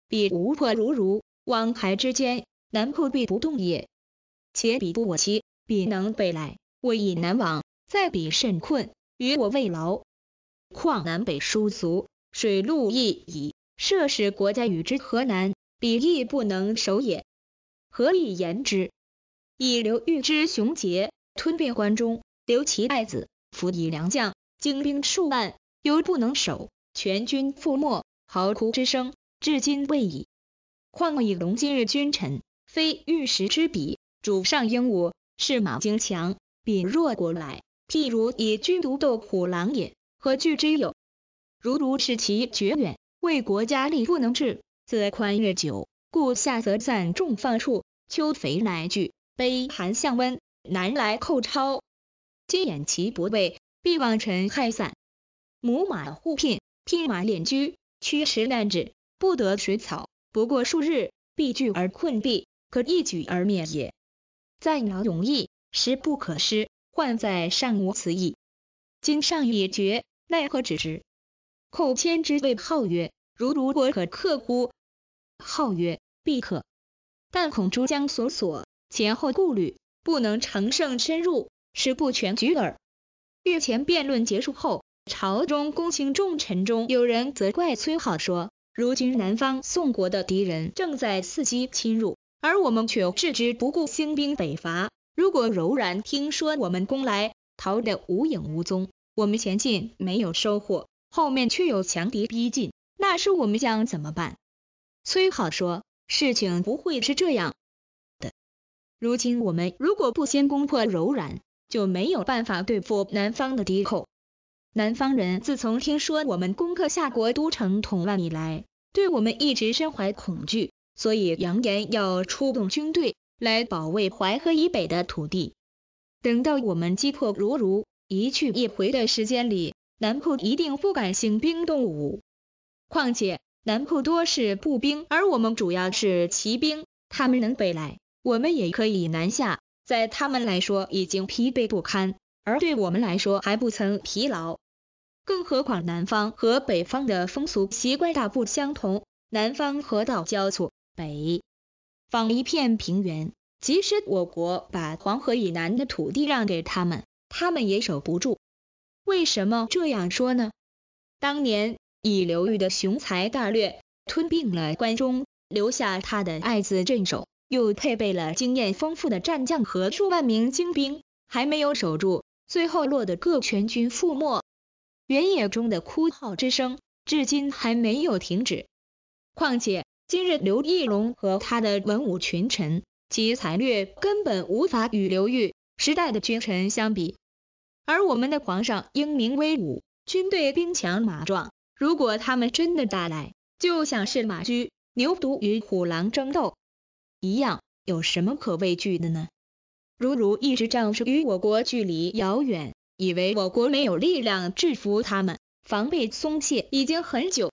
彼无破如如，往还之间，南破必不动也。且彼不我欺，彼能北来，我以南往，在彼甚困，与我未劳。况南北殊俗，水陆亦已，涉使国家与之河南，彼亦不能守也。何以言之？以刘豫之雄杰，吞并关中，留其爱子。辅以良将，精兵数万，犹不能守，全军覆没，嚎哭之声，至今未已。况以龙今日君臣，非玉石之比，主上英武，士马精强，比弱国来，譬如以君独斗虎狼也，何惧之有？如如是其绝远，为国家力不能治，则宽越久，故夏则暂众放处，秋肥乃聚，悲寒向温，南来寇抄。皆掩其不备，必望臣害散。母马互聘，聘马恋居，驱驰难止，不得水草，不过数日，必聚而困毙，可一举而灭也。赞劳永逸，时不可失，患在尚无此意。今上已决，奈何止之？寇谦之谓号曰：“如如国可克乎？”号曰：“必可。”但恐诸将所锁前后顾虑，不能乘胜深入。是不全举耳。日前辩论结束后，朝中公卿重臣中有人责怪崔浩说：“如今南方宋国的敌人正在伺机侵入，而我们却置之不顾，兴兵北伐。如果柔然听说我们攻来，逃得无影无踪，我们前进没有收获，后面却有强敌逼近，那时我们将怎么办？”崔浩说：“事情不会是这样的。如今我们如果不先攻破柔然，就没有办法对付南方的敌寇。南方人自从听说我们攻克夏国都城统万以来，对我们一直深怀恐惧，所以扬言要出动军队来保卫淮河以北的土地。等到我们击破如如，一去一回的时间里，南寇一定不敢兴兵动武。况且南寇多是步兵，而我们主要是骑兵，他们能北来，我们也可以南下。在他们来说已经疲惫不堪，而对我们来说还不曾疲劳。更何况南方和北方的风俗习惯大不相同，南方河道交错，北方一片平原。即使我国把黄河以南的土地让给他们，他们也守不住。为什么这样说呢？当年以刘裕的雄才大略，吞并了关中，留下他的爱子镇守。又配备了经验丰富的战将和数万名精兵，还没有守住，最后落得各全军覆没。原野中的哭号之声，至今还没有停止。况且今日刘义隆和他的文武群臣及才略，根本无法与刘裕时代的君臣相比。而我们的皇上英明威武，军队兵强马壮，如果他们真的打来，就像是马驹、牛犊与虎狼争斗。一样，有什么可畏惧的呢？如如一直仗势与我国距离遥远，以为我国没有力量制服他们，防备松懈已经很久。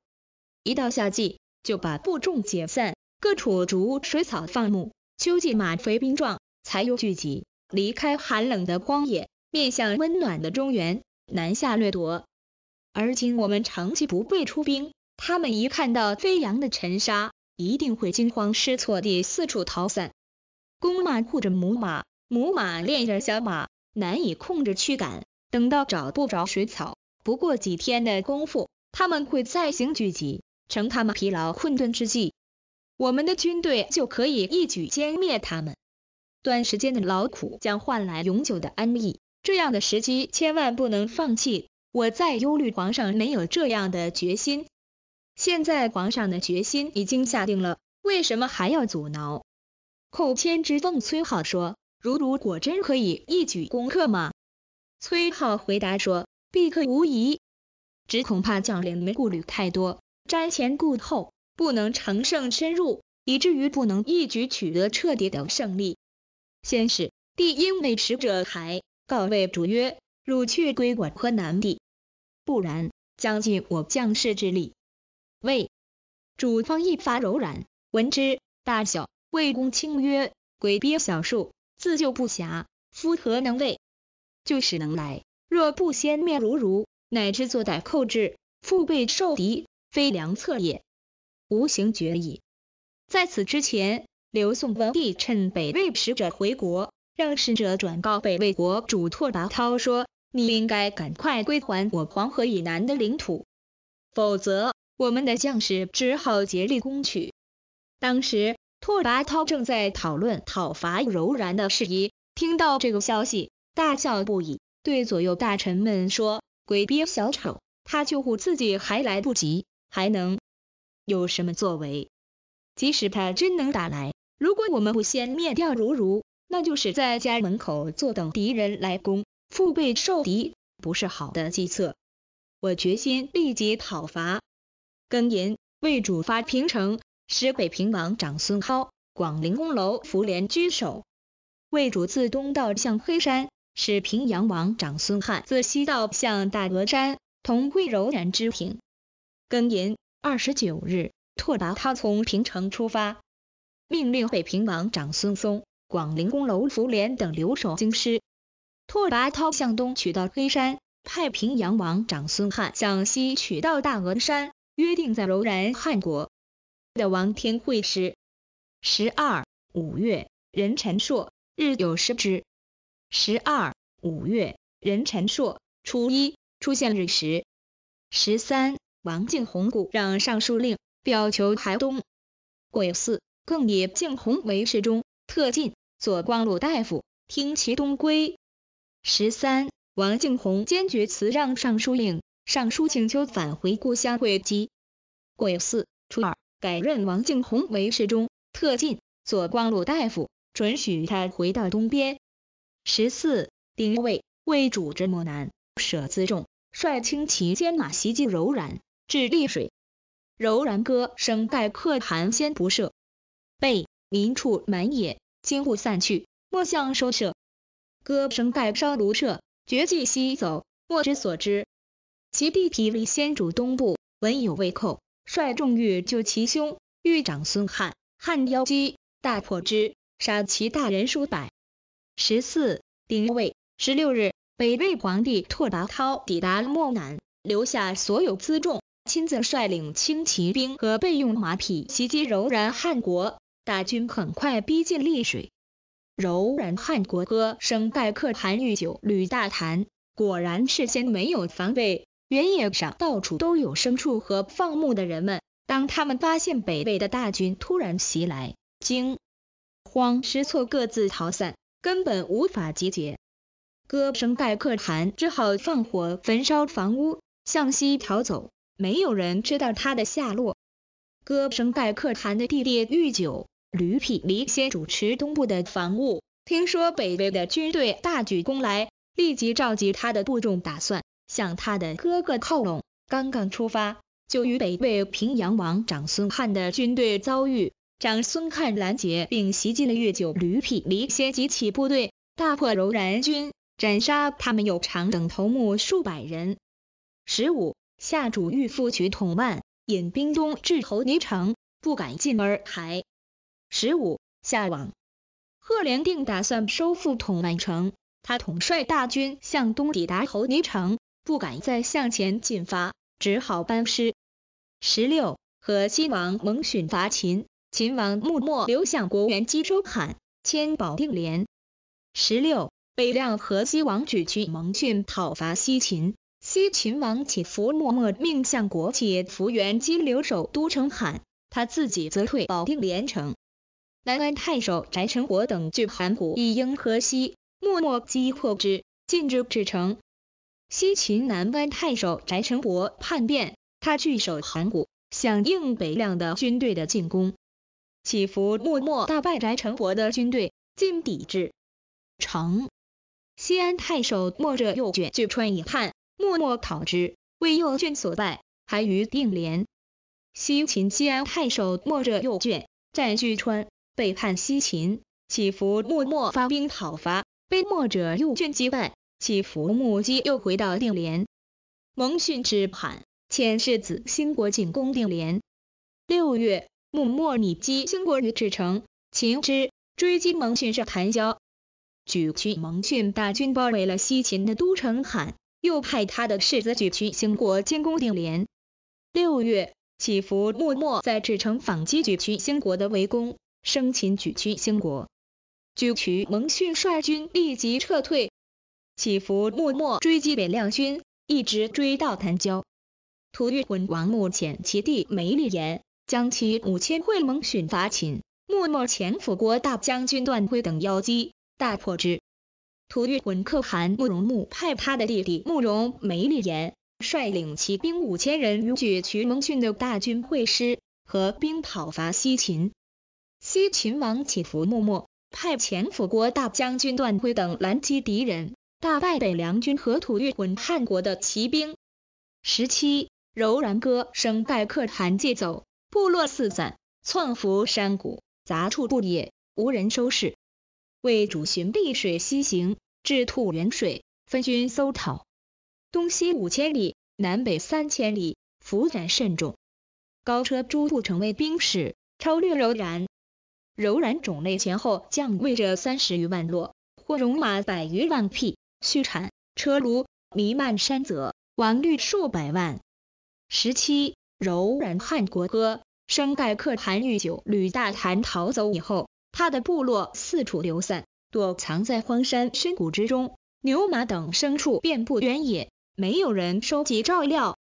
一到夏季，就把部众解散，各处逐水草放牧；秋季马肥兵壮，才又聚集，离开寒冷的荒野，面向温暖的中原，南下掠夺。而今我们长期不备出兵，他们一看到飞扬的尘沙。一定会惊慌失措地四处逃散，公马护着母马，母马恋着小马，难以控制驱赶。等到找不着水草，不过几天的功夫，他们会再行聚集，趁他们疲劳困顿之际，我们的军队就可以一举歼灭他们。短时间的劳苦将换来永久的安逸，这样的时机千万不能放弃。我在忧虑皇上没有这样的决心。现在皇上的决心已经下定了，为什么还要阻挠？寇谦之问崔浩说：“如如果真可以一举攻克吗？”崔浩回答说：“必克无疑，只恐怕将领们顾虑太多，瞻前顾后，不能乘胜深入，以至于不能一举取得彻底的胜利。”先是帝因为使者还告慰主曰：“汝去归我河南地，不然将尽我将士之力。”魏主方一发柔软，闻之，大笑。魏公卿曰：鬼鳖小数，自救不暇，夫何能为？就使能来，若不先灭如如，乃至坐待寇至，腹背受敌，非良策也。吾行决矣。在此之前，刘宋文帝趁北魏使者回国，让使者转告北魏国主拓跋焘说，你应该赶快归还我黄河以南的领土，否则。我们的将士只好竭力攻取。当时，拓跋焘正在讨论讨伐柔然的事宜，听到这个消息，大笑不已，对左右大臣们说：“鬼憋小丑，他救护自己还来不及，还能有什么作为？即使他真能打来，如果我们不先灭掉如如，那就是在家门口坐等敌人来攻，腹背受敌，不是好的计策。我决心立即讨伐。”庚寅，魏主发平城，使北平王长孙韬、广陵公楼福连居守。魏主自东道向黑山，使平阳王长孙翰自西道向大峨山，同贵柔然之庭。庚寅，二十九日，拓跋焘从平城出发，命令北平王长孙嵩、广陵公楼福连等留守京师。拓跋焘向东取到黑山，派平阳王长孙翰向西取到大峨山。约定在柔然汉国的王天会师。十二五月，任陈硕日有食之。十二五月，任陈硕初一出现日食。十三，王敬红故让尚书令，表求还东。癸巳，更以敬红为侍中，特进左光禄大夫，听其东归。十三，王敬红坚决辞让尚书令。上书请求返回故乡会稽。癸巳初二，改任王敬弘为侍中、特进、左光禄大夫，准许他回到东边。十四，丁未，魏主之漠南，舍辎重，率轻骑兼马袭击柔然，至溧水。柔然歌声盖客寒先不射，备民畜满野，金怖散去，莫向收射。歌声盖烧炉舍，绝迹西走，莫知所知。其弟皮为先主东部文有为寇，率众欲救其兄，欲长孙汉，汉妖姬大破之，杀其大人数百。十四丁未十六日，北魏皇帝拓跋焘抵达漠南，留下所有辎重，亲自率领轻骑兵和备用马匹袭击柔然汉国，大军很快逼近丽水。柔然汉国歌声待客韩愈久、吕大谈，果然事先没有防备。原野上到处都有牲畜和放牧的人们。当他们发现北魏的大军突然袭来，惊慌失措，各自逃散，根本无法集结。哥生待可汗只好放火焚烧房屋，向西逃走，没有人知道他的下落。哥生待可汗的弟弟玉九、吕匹离先主持东部的防务，听说北魏的军队大举攻来，立即召集他的部众，打算。向他的哥哥靠拢，刚刚出发就与北魏平阳王长孙翰的军队遭遇，长孙翰拦截并袭击了越久、吕匹、离先及其部队，大破柔然军，斩杀他们有常等头目数百人。十五，下主欲复取统万，引兵东至侯尼城，不敢进而还。十五，下往。赫连定打算收复统万城，他统帅大军向东抵达侯尼城。不敢再向前进发，只好班师。十六，河西王蒙逊伐秦，秦王默默流向国元基周罕，迁保定连。十六，北凉河西王举军蒙逊讨伐西秦，西秦王起伏默默命相国且伏元基留守都城罕，他自己则退保定连城。南安太守翟成国等据函谷以应河西，默默击破之，进至至城。西秦南湾太守翟成伯叛变，他据守函谷，响应北凉的军队的进攻。起伏默默大败翟成伯的军队，进抵制城。西安太守莫者右卷据川以叛，默默讨之，为右军所败，还于定连。西秦西安太守莫者右卷占据川，背叛西秦，起伏默默发兵讨伐，被莫者右军击败。祈福木基又回到定连。蒙逊之叛，遣世子兴国进攻定连。六月，木末尼基兴国于至城秦之，追击蒙逊是谈郊。举渠蒙逊大军包围了西秦的都城罕，又派他的世子举渠兴国进攻定连。六月，祈福木末在至城反击举渠兴国的围攻，生擒举渠兴国。举渠蒙逊率军立即撤退。起伏默默追击北凉军，一直追到潭郊。吐谷浑王默遣其弟梅利延，将其五千会盟寻伐秦。默默潜伏国大将军段辉等妖姬，大破之。吐谷浑可汗慕容木派他的弟弟慕容梅利延，率领骑兵五千人，与举渠蒙逊的大军会师，合兵讨伐西秦。西秦王起伏默默，派潜辅国大将军段辉等拦截敌人。大败北凉军和吐谷浑、汉国的骑兵。十七，柔然歌声带客汗借走，部落四散，窜伏山谷，杂处不野，无人收拾。魏主寻碧水西行，至吐原水，分军搜讨，东西五千里，南北三千里，伏斩甚众。高车诸部成为兵士，超略柔然。柔然种类前后降魏者三十余万落，或戎马百余万匹。续产车卢弥漫山泽，王率数百万。十七柔然汉国歌，生盖克韩愈九吕大谈逃走以后，他的部落四处流散，躲藏在荒山深谷之中，牛马等牲畜遍布原野，没有人收集照料。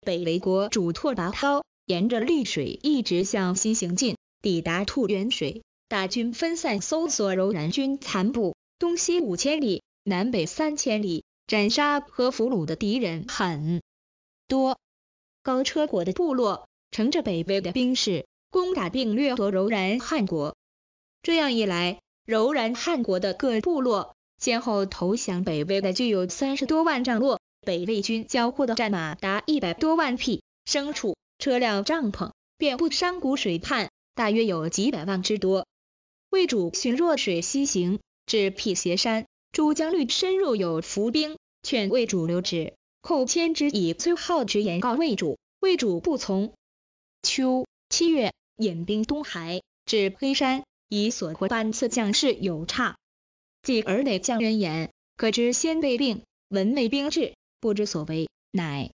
北魏国主拓跋焘沿着绿水一直向西行进，抵达兔源水，大军分散搜索柔然军残部，东西五千里。南北三千里，斩杀和俘虏的敌人很多。高车国的部落乘着北魏的兵士，攻打并掠夺柔然汉国。这样一来，柔然汉国的各部落先后投降北魏的，具有三十多万帐落。北魏军缴获的战马达一百多万匹，牲畜、车辆、帐篷遍布山谷水畔，大约有几百万之多。魏主巡若水西行，至辟邪山。朱将率深入有伏兵，劝魏主留职，寇迁之以崔浩之言告魏主，魏主不从。秋七月，引兵东海，至黑山，以所获班次将士有差。继而乃将人言，可知先被病，闻魏兵至，不知所为，乃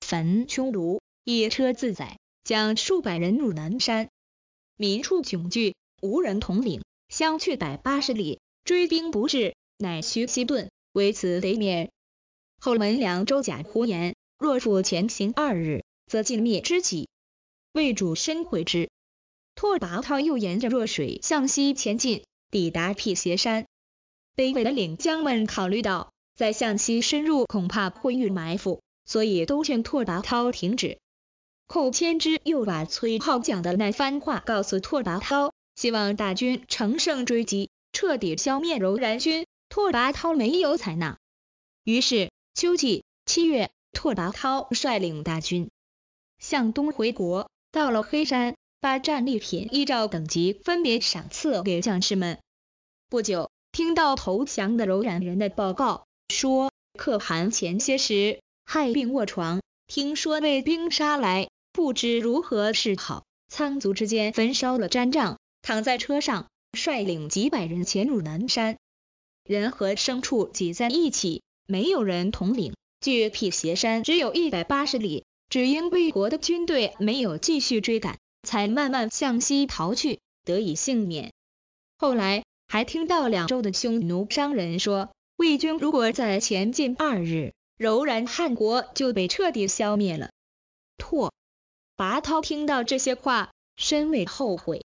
焚匈奴，以车自载，将数百人入南山。民处窘惧，无人统领，相去百八十里，追兵不至。乃须西遁，为此得灭。后门凉州假胡言，若复前行二日，则尽灭之己。魏主深悔之。拓跋焘又沿着弱水向西前进，抵达辟邪山。卑微的领将们考虑到再向西深入，恐怕会遇埋伏，所以都劝拓跋焘停止。寇谦之又把崔浩讲的那番话告诉拓跋焘，希望大军乘胜追击，彻底消灭柔然军。拓跋焘没有采纳，于是秋季七月，拓跋焘率领大军向东回国，到了黑山，把战利品依照等级分别赏赐给将士们。不久，听到投降的柔然人的报告，说可汗前些时害病卧床，听说被兵杀来，不知如何是好，仓卒之间焚烧了毡帐，躺在车上，率领几百人潜入南山。人和牲畜挤在一起，没有人统领。距辟邪山只有一百八十里，只因魏国的军队没有继续追赶，才慢慢向西逃去，得以幸免。后来还听到两周的匈奴商人说，魏军如果在前进二日，柔然汉国就被彻底消灭了。拓拔焘听到这些话，深为后悔。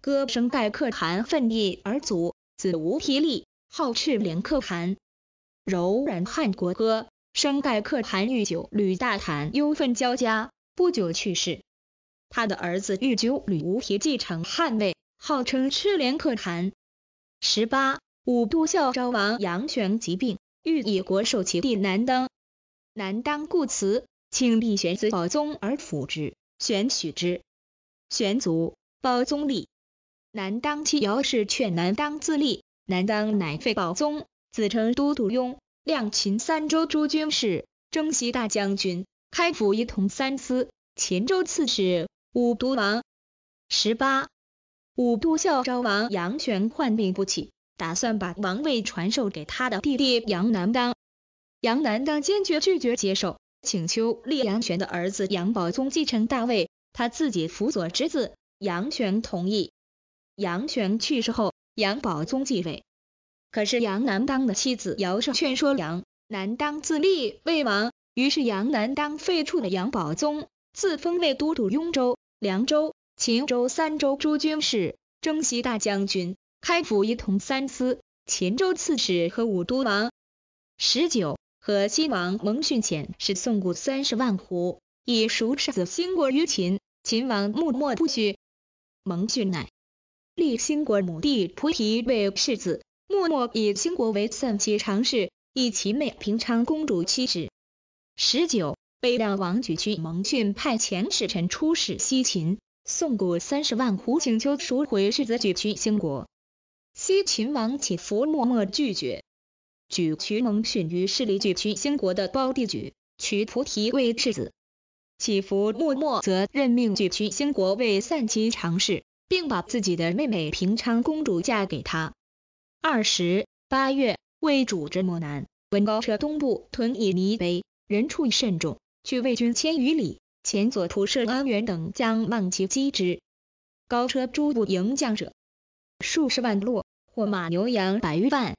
歌声待客汗奋力而阻，子无霹力。号赤连可汗，柔然汉国歌，生盖可汗玉酒吕大汗忧愤交加，不久去世。他的儿子玉酒吕无题继承汗位，号称赤连可汗。十八，五度孝昭王杨玄疾病，欲以国守其弟南当，南当故辞，请立玄子保宗而辅之，玄许之。玄祖包宗立，南当其尧氏劝南当自立。南当乃废宝宗，自称都督雍亮秦三州诸军事，征西大将军，开府仪同三司，秦州刺史，武都王。十八，武都孝昭王杨玄患病不起，打算把王位传授给他的弟弟杨南当。杨南当坚决拒绝接受，请求立杨玄的儿子杨宝宗继承大位，他自己辅佐侄子。杨玄同意。杨玄去世后。杨宝宗继位，可是杨南当的妻子姚氏劝说杨南当自立魏王，于是杨南当废黜了杨宝宗，自封为都督雍州、凉州、秦州三州诸军事、征西大将军、开府仪同三司、秦州刺史和武都王。十九，河西王蒙逊遣使送谷三十万斛，以赎子兴国于秦。秦王默不许，蒙逊乃。立兴国母弟菩提为世子，默默以兴国为散其常侍，以其妹平昌公主妻之。十九，北凉王举渠蒙逊派遣使臣出使西秦，送过三十万胡请求赎回世子举渠兴国。西秦王起伏默默拒绝。举渠蒙逊于势力举渠兴国的胞弟举渠菩提为世子，起伏默默则任命举渠兴国为散骑常侍。并把自己的妹妹平昌公主嫁给他。二十八月，魏主之漠南，文高车东部屯以泥杯，人畜甚众，距魏军千余里。前左仆射安元等将望其击之，高车诸部迎将者，数十万落，或马牛羊百余万。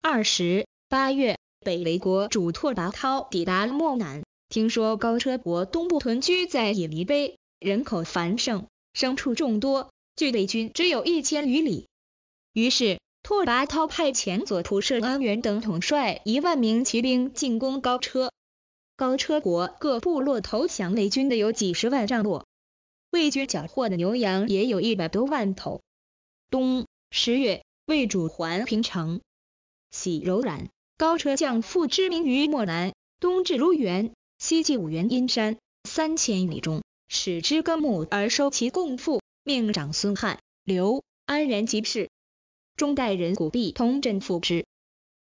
二十八月，北魏国主拓跋焘抵达漠南，听说高车国东部屯居在野泥碑，人口繁盛，牲畜众多。距魏军只有一千余里，于是拓跋焘派遣左仆射安元等统帅一万名骑兵进攻高车。高车国各部落投降魏军的有几十万帐落，魏军缴获的牛羊也有一百多万头。冬十月，魏主还平城，喜柔然、高车将复之名于漠南。东至卢原，西暨五原阴山，三千余里，中使之耕牧而收其贡赋。命长孙汉、刘安然即世。中代人古币通镇抚之。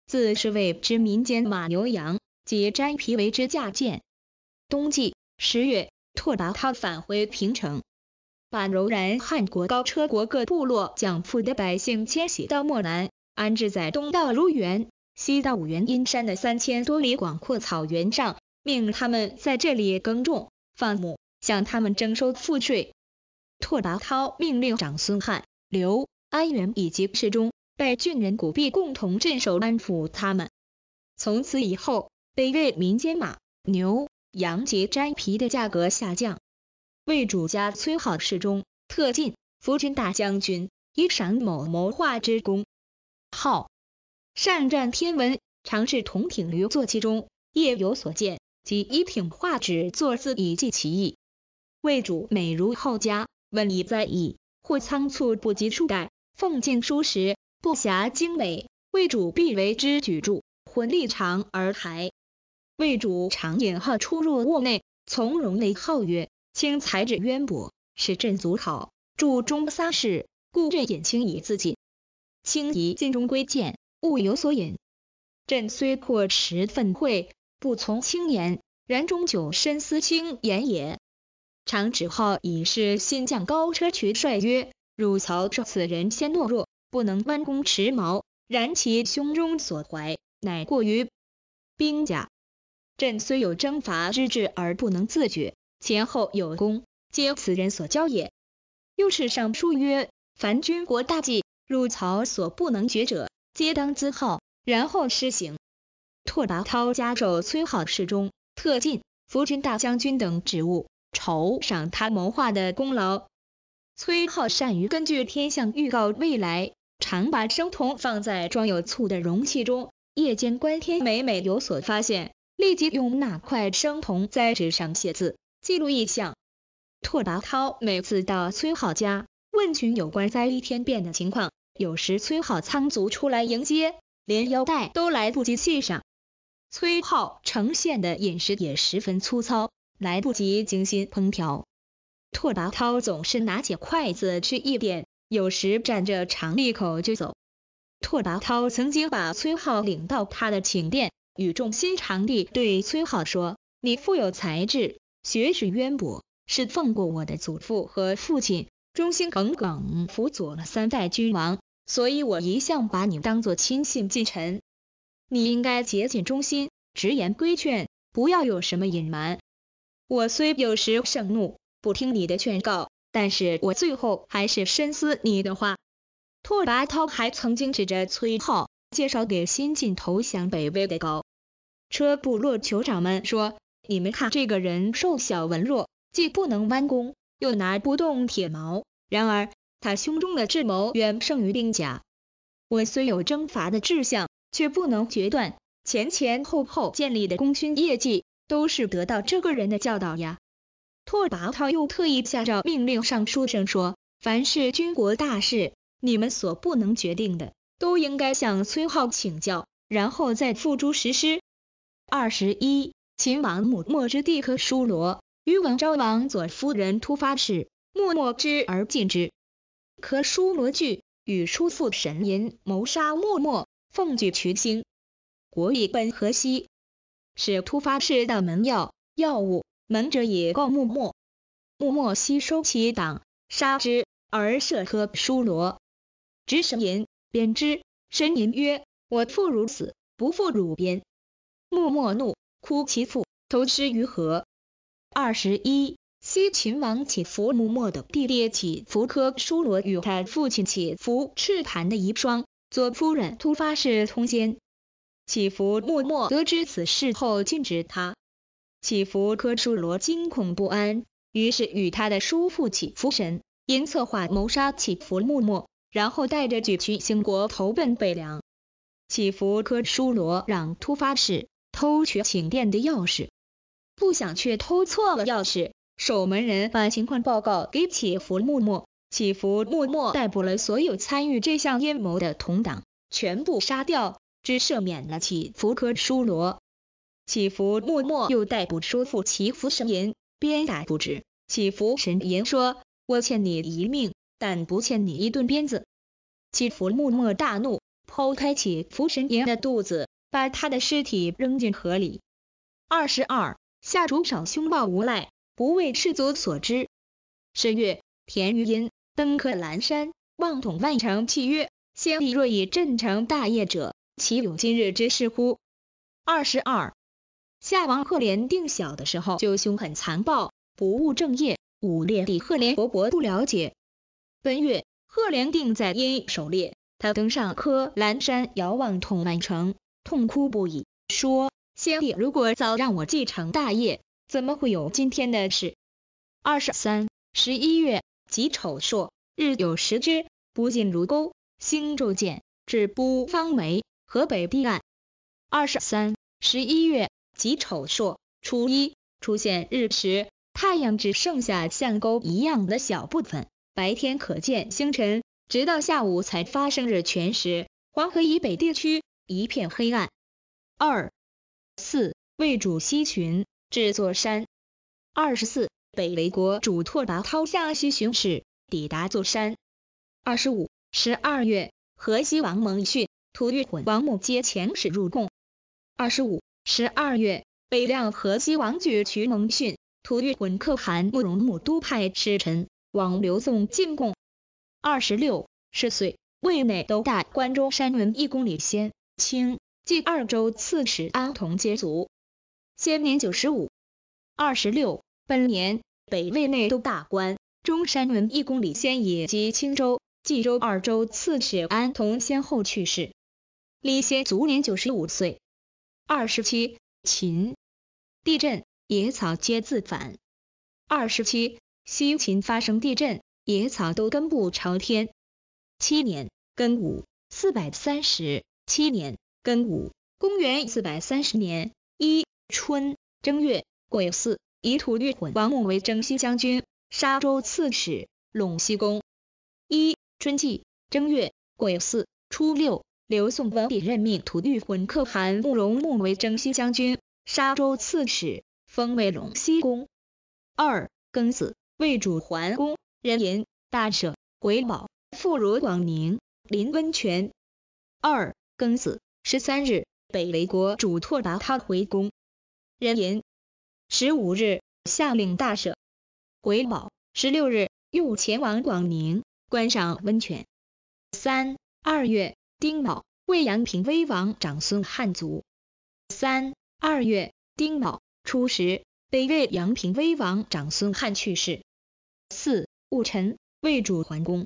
自是谓之民间马牛羊，皆摘皮为之价箭。冬季十月，拓跋焘返回平城，把柔然、汉国、高车国各部落将富的百姓迁徙到漠南，安置在东到卢原、西到五原阴山的三千多里广阔草原上，命他们在这里耕种放牧，向他们征收赋税。拓跋焘命令长孙汉、刘安元以及侍中被郡人古弼共同镇守，安抚他们。从此以后，北魏民间马、牛、羊及斋皮的价格下降。魏主家崔浩侍中，特进、夫军大将军，以赏某谋划之功，号善战天文，常置同挺于坐其中，夜有所见，即以挺画纸作字以记其意。魏主美如后家。问以在矣，或仓促不及数代。奉敬书时，不暇精美，为主必为之举箸，魂力长而台。为主常引号出入卧内，从容内号曰：“卿才智渊博，使朕足考。注中三事，故朕引卿以自尽。卿宜尽忠规谏，勿有所隐。朕虽或持愤会，不从卿言，然终久深思卿言也。”常指号以是新将高车渠帅曰，汝曹受此人先懦弱，不能弯弓持矛，然其胸中所怀，乃过于兵甲。朕虽有征伐之志，而不能自决。前后有功，皆此人所教也。又是上书曰，凡军国大计，汝曹所不能决者，皆当自号，然后施行。拓跋焘加授崔浩侍中、特进、扶军大将军等职务。酬赏他谋划的功劳。崔浩善于根据天象预告未来，常把生铜放在装有醋的容器中，夜间观天，每每有所发现，立即用那块生铜在纸上写字，记录异象。拓跋焘每次到崔浩家，问询有关灾异天变的情况，有时崔浩仓卒出来迎接，连腰带都来不及系上。崔浩呈现的饮食也十分粗糙。来不及精心烹调，拓跋焘总是拿起筷子吃一点，有时站着尝一口就走。拓跋焘曾经把崔浩领到他的寝殿，语重心长地对崔浩说：“你富有才智，学识渊博，是奉过我的祖父和父亲，忠心耿耿，辅佐了三代君王，所以我一向把你当作亲信近臣。你应该竭尽忠心，直言规劝，不要有什么隐瞒。”我虽有时盛怒，不听你的劝告，但是我最后还是深思你的话。拓跋焘还曾经指着崔浩，介绍给新晋投降北魏的高车部落酋长们说：“你们看这个人瘦小文弱，既不能弯弓，又拿不动铁矛，然而他胸中的智谋远胜于兵甲。我虽有征伐的志向，却不能决断，前前后后建立的功勋业绩。”都是得到这个人的教导呀。拓跋焘又特意下诏命令尚书生说，凡是军国大事，你们所不能决定的，都应该向崔浩请教，然后再付诸实施。二十一，秦王母莫之弟可叔罗与文昭王左夫人突发事，莫莫之而尽之。可叔罗惧，与叔父神吟谋杀莫莫，奉举群星，国力奔河西。是突发事的门药药物，门者以告木末，木末吸收其党杀之，而射科疏罗，执神言，鞭之，神淫曰：我父如死，不负汝鞭。木末怒，哭其父，投尸于河。二十一，西秦王起伏木末的弟弟起伏科疏罗与他父亲起伏赤盘的遗孀左夫人突发事，通奸。祈福木木得知此事后，禁止他。祈福科舒罗惊恐不安，于是与他的叔父祈福神因策划谋杀祈福木木，然后带着举群兴国投奔北凉。祈福科舒罗让突发事偷取寝殿的钥匙，不想却偷错了钥匙，守门人把情况报告给祈福木木，祈福木木逮捕了所有参与这项阴谋的同党，全部杀掉。只赦免了祈福柯疏罗，祈福默默又逮捕叔父祈福神言，鞭打不止。祈福神言说：“我欠你一命，但不欠你一顿鞭子。”祈福默默大怒，剖开祈福神言的肚子，把他的尸体扔进河里。二十二，夏竹少凶暴无赖，不为世族所知。十月，田余音登科兰山，望统万城契约，先帝若以振成大业者。岂有今日之事乎？二十二，夏王赫连定小的时候就凶狠残暴，不务正业。武烈帝赫连勃勃不了解。本月，赫连定在阴狩猎，他登上科兰山，遥望统万城，痛哭不已，说：“先帝如果早让我继承大业，怎么会有今天的事？”二十三，十一月，己丑朔，日有食之，不尽如钩，星昼见，至不方眉。河北地岸二十三十一月己丑朔初一出现日食，太阳只剩下像钩一样的小部分，白天可见星辰，直到下午才发生日全食。黄河以北地区一片黑暗。二四魏主西巡至座山，二十四北雷国主拓跋焘向西巡视，抵达座山。二十五十二月河西王蒙逊。突厥浑王母皆遣使入贡。二十五十二月，北凉河西王举渠蒙逊、突厥浑可汗慕容牧都派使臣往刘宋进贡。二十六十岁，魏内都大关中山文一公里先，清济二州刺史安同接卒。先年九十五。二十六本年，北魏内都大关中山文一公里先也及青州、冀州二州刺史安同先后去世。李先卒年九十五岁。二十七秦地震，野草皆自反。二十七西秦发生地震，野草都根部朝天。七年庚午四百三十，七年庚午公元四百三十年一春正月癸巳，以土略混王墓为征西将军、沙州刺史、陇西公。一春季正月癸巳初六。刘宋文帝任命吐谷浑可汗慕容牧为征西将军、沙州刺史，封为陇西公。二庚子，魏主桓公，任延大赦，回宝复如广宁临温泉。二庚子十三日，北魏国主拓跋他回宫，任延十五日下令大赦，回宝十六日又前往广宁观赏温泉。三二月。丁卯，未阳平威王长孙汉卒。三二月，丁卯初十，北魏阳平威王长孙汉去世。四戊辰，魏主桓公。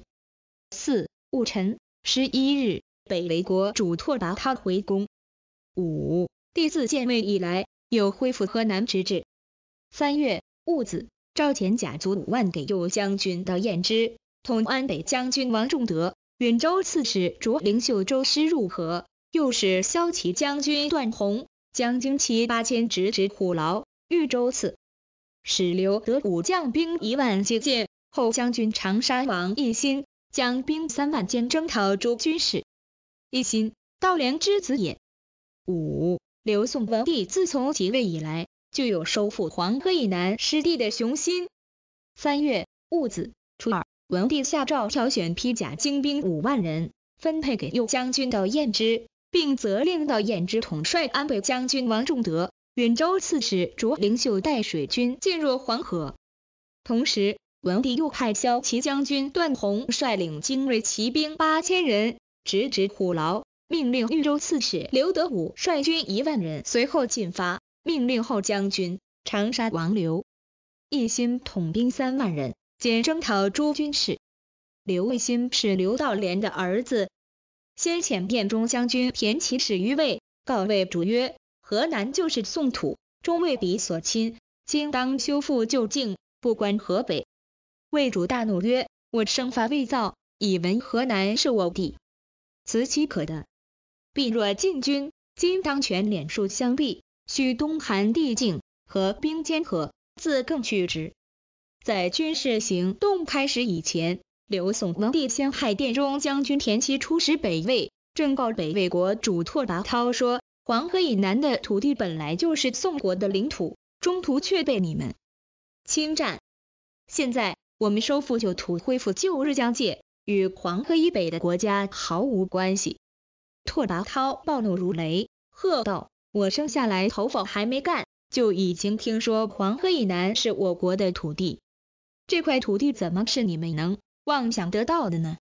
四戊辰十一日，北魏国主拓跋焘回宫。五帝自建魏以来，有恢复河南之治。三月戊子，召遣甲卒五万给右将军到燕之，统安北将军王仲德。允州刺史卓灵秀周师入河，又使骁骑将军段宏将军骑八千直指虎牢。豫州刺史刘德武将兵一万接见。后将军长沙王奕欣将兵三万兼征讨诸军事。奕欣，道良之子也。五，刘宋文帝自从即位以来，就有收复黄河以南失地的雄心。三月戊子，初二。文帝下诏挑选披甲精兵五万人，分配给右将军到燕之，并责令到燕之统帅安北将军王仲德、允州刺史卓灵秀带水军进入黄河。同时，文帝又派骁骑将军段宏率领精锐骑兵八千人直指虎牢，命令豫州刺史刘德武率军一万人随后进发，命令后将军长沙王刘一心统兵三万人。先征讨诸军事，刘卫新是刘道廉的儿子。先遣殿中将军田乞始于魏，告魏主曰：“河南就是宋土，终未彼所亲，今当修复旧境，不关河北。”魏主大怒曰：“我生发魏造，以闻河南是我地，此岂可得？必若晋军，今当全敛数相避，须东韩地境，合兵兼合，自更去之。”在军事行动开始以前，刘宋文帝先派殿中将军田七出使北魏，正告北魏国主拓跋焘说：“黄河以南的土地本来就是宋国的领土，中途却被你们侵占。现在我们收复旧土，恢复旧日疆界，与黄河以北的国家毫无关系。”拓跋焘暴怒如雷，喝道：“我生下来头发还没干，就已经听说黄河以南是我国的土地。”这块土地怎么是你们能妄想得到的呢？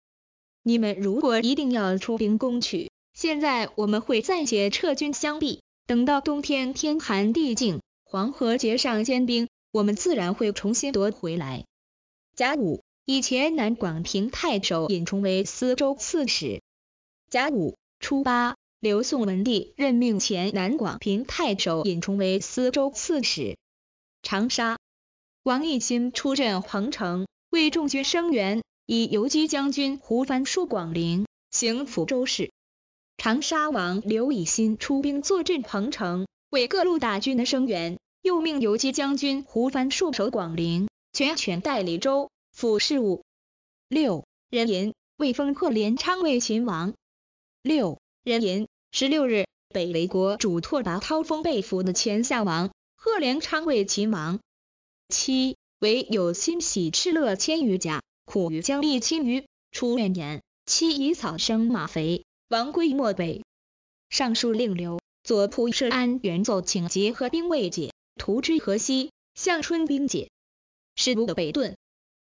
你们如果一定要出兵攻取，现在我们会暂且撤军相避，等到冬天天寒地静，黄河结上坚冰，我们自然会重新夺回来。甲午，以前南广平太守尹崇为司州刺史。甲午初八，刘宋文帝任命前南广平太守尹崇为司州刺史。长沙。王义新出镇彭城，为众军生援，以游击将军胡藩戍广陵，行抚州事。长沙王刘以新出兵坐镇彭城，为各路大军的生援，又命游击将军胡藩戍守广陵，全权代理州府事务。六任寅，魏封贺连昌为秦王。六任寅，十六日，北魏国主拓跋焘封被俘的前夏王贺连昌为秦王。七，唯有欣喜，敕勒千余甲，苦于将力亲于出怨言。七以草生马肥，王归莫北。上书令刘左仆射安元奏，请结合兵未解，图之河西，向春兵解，使不得北遁。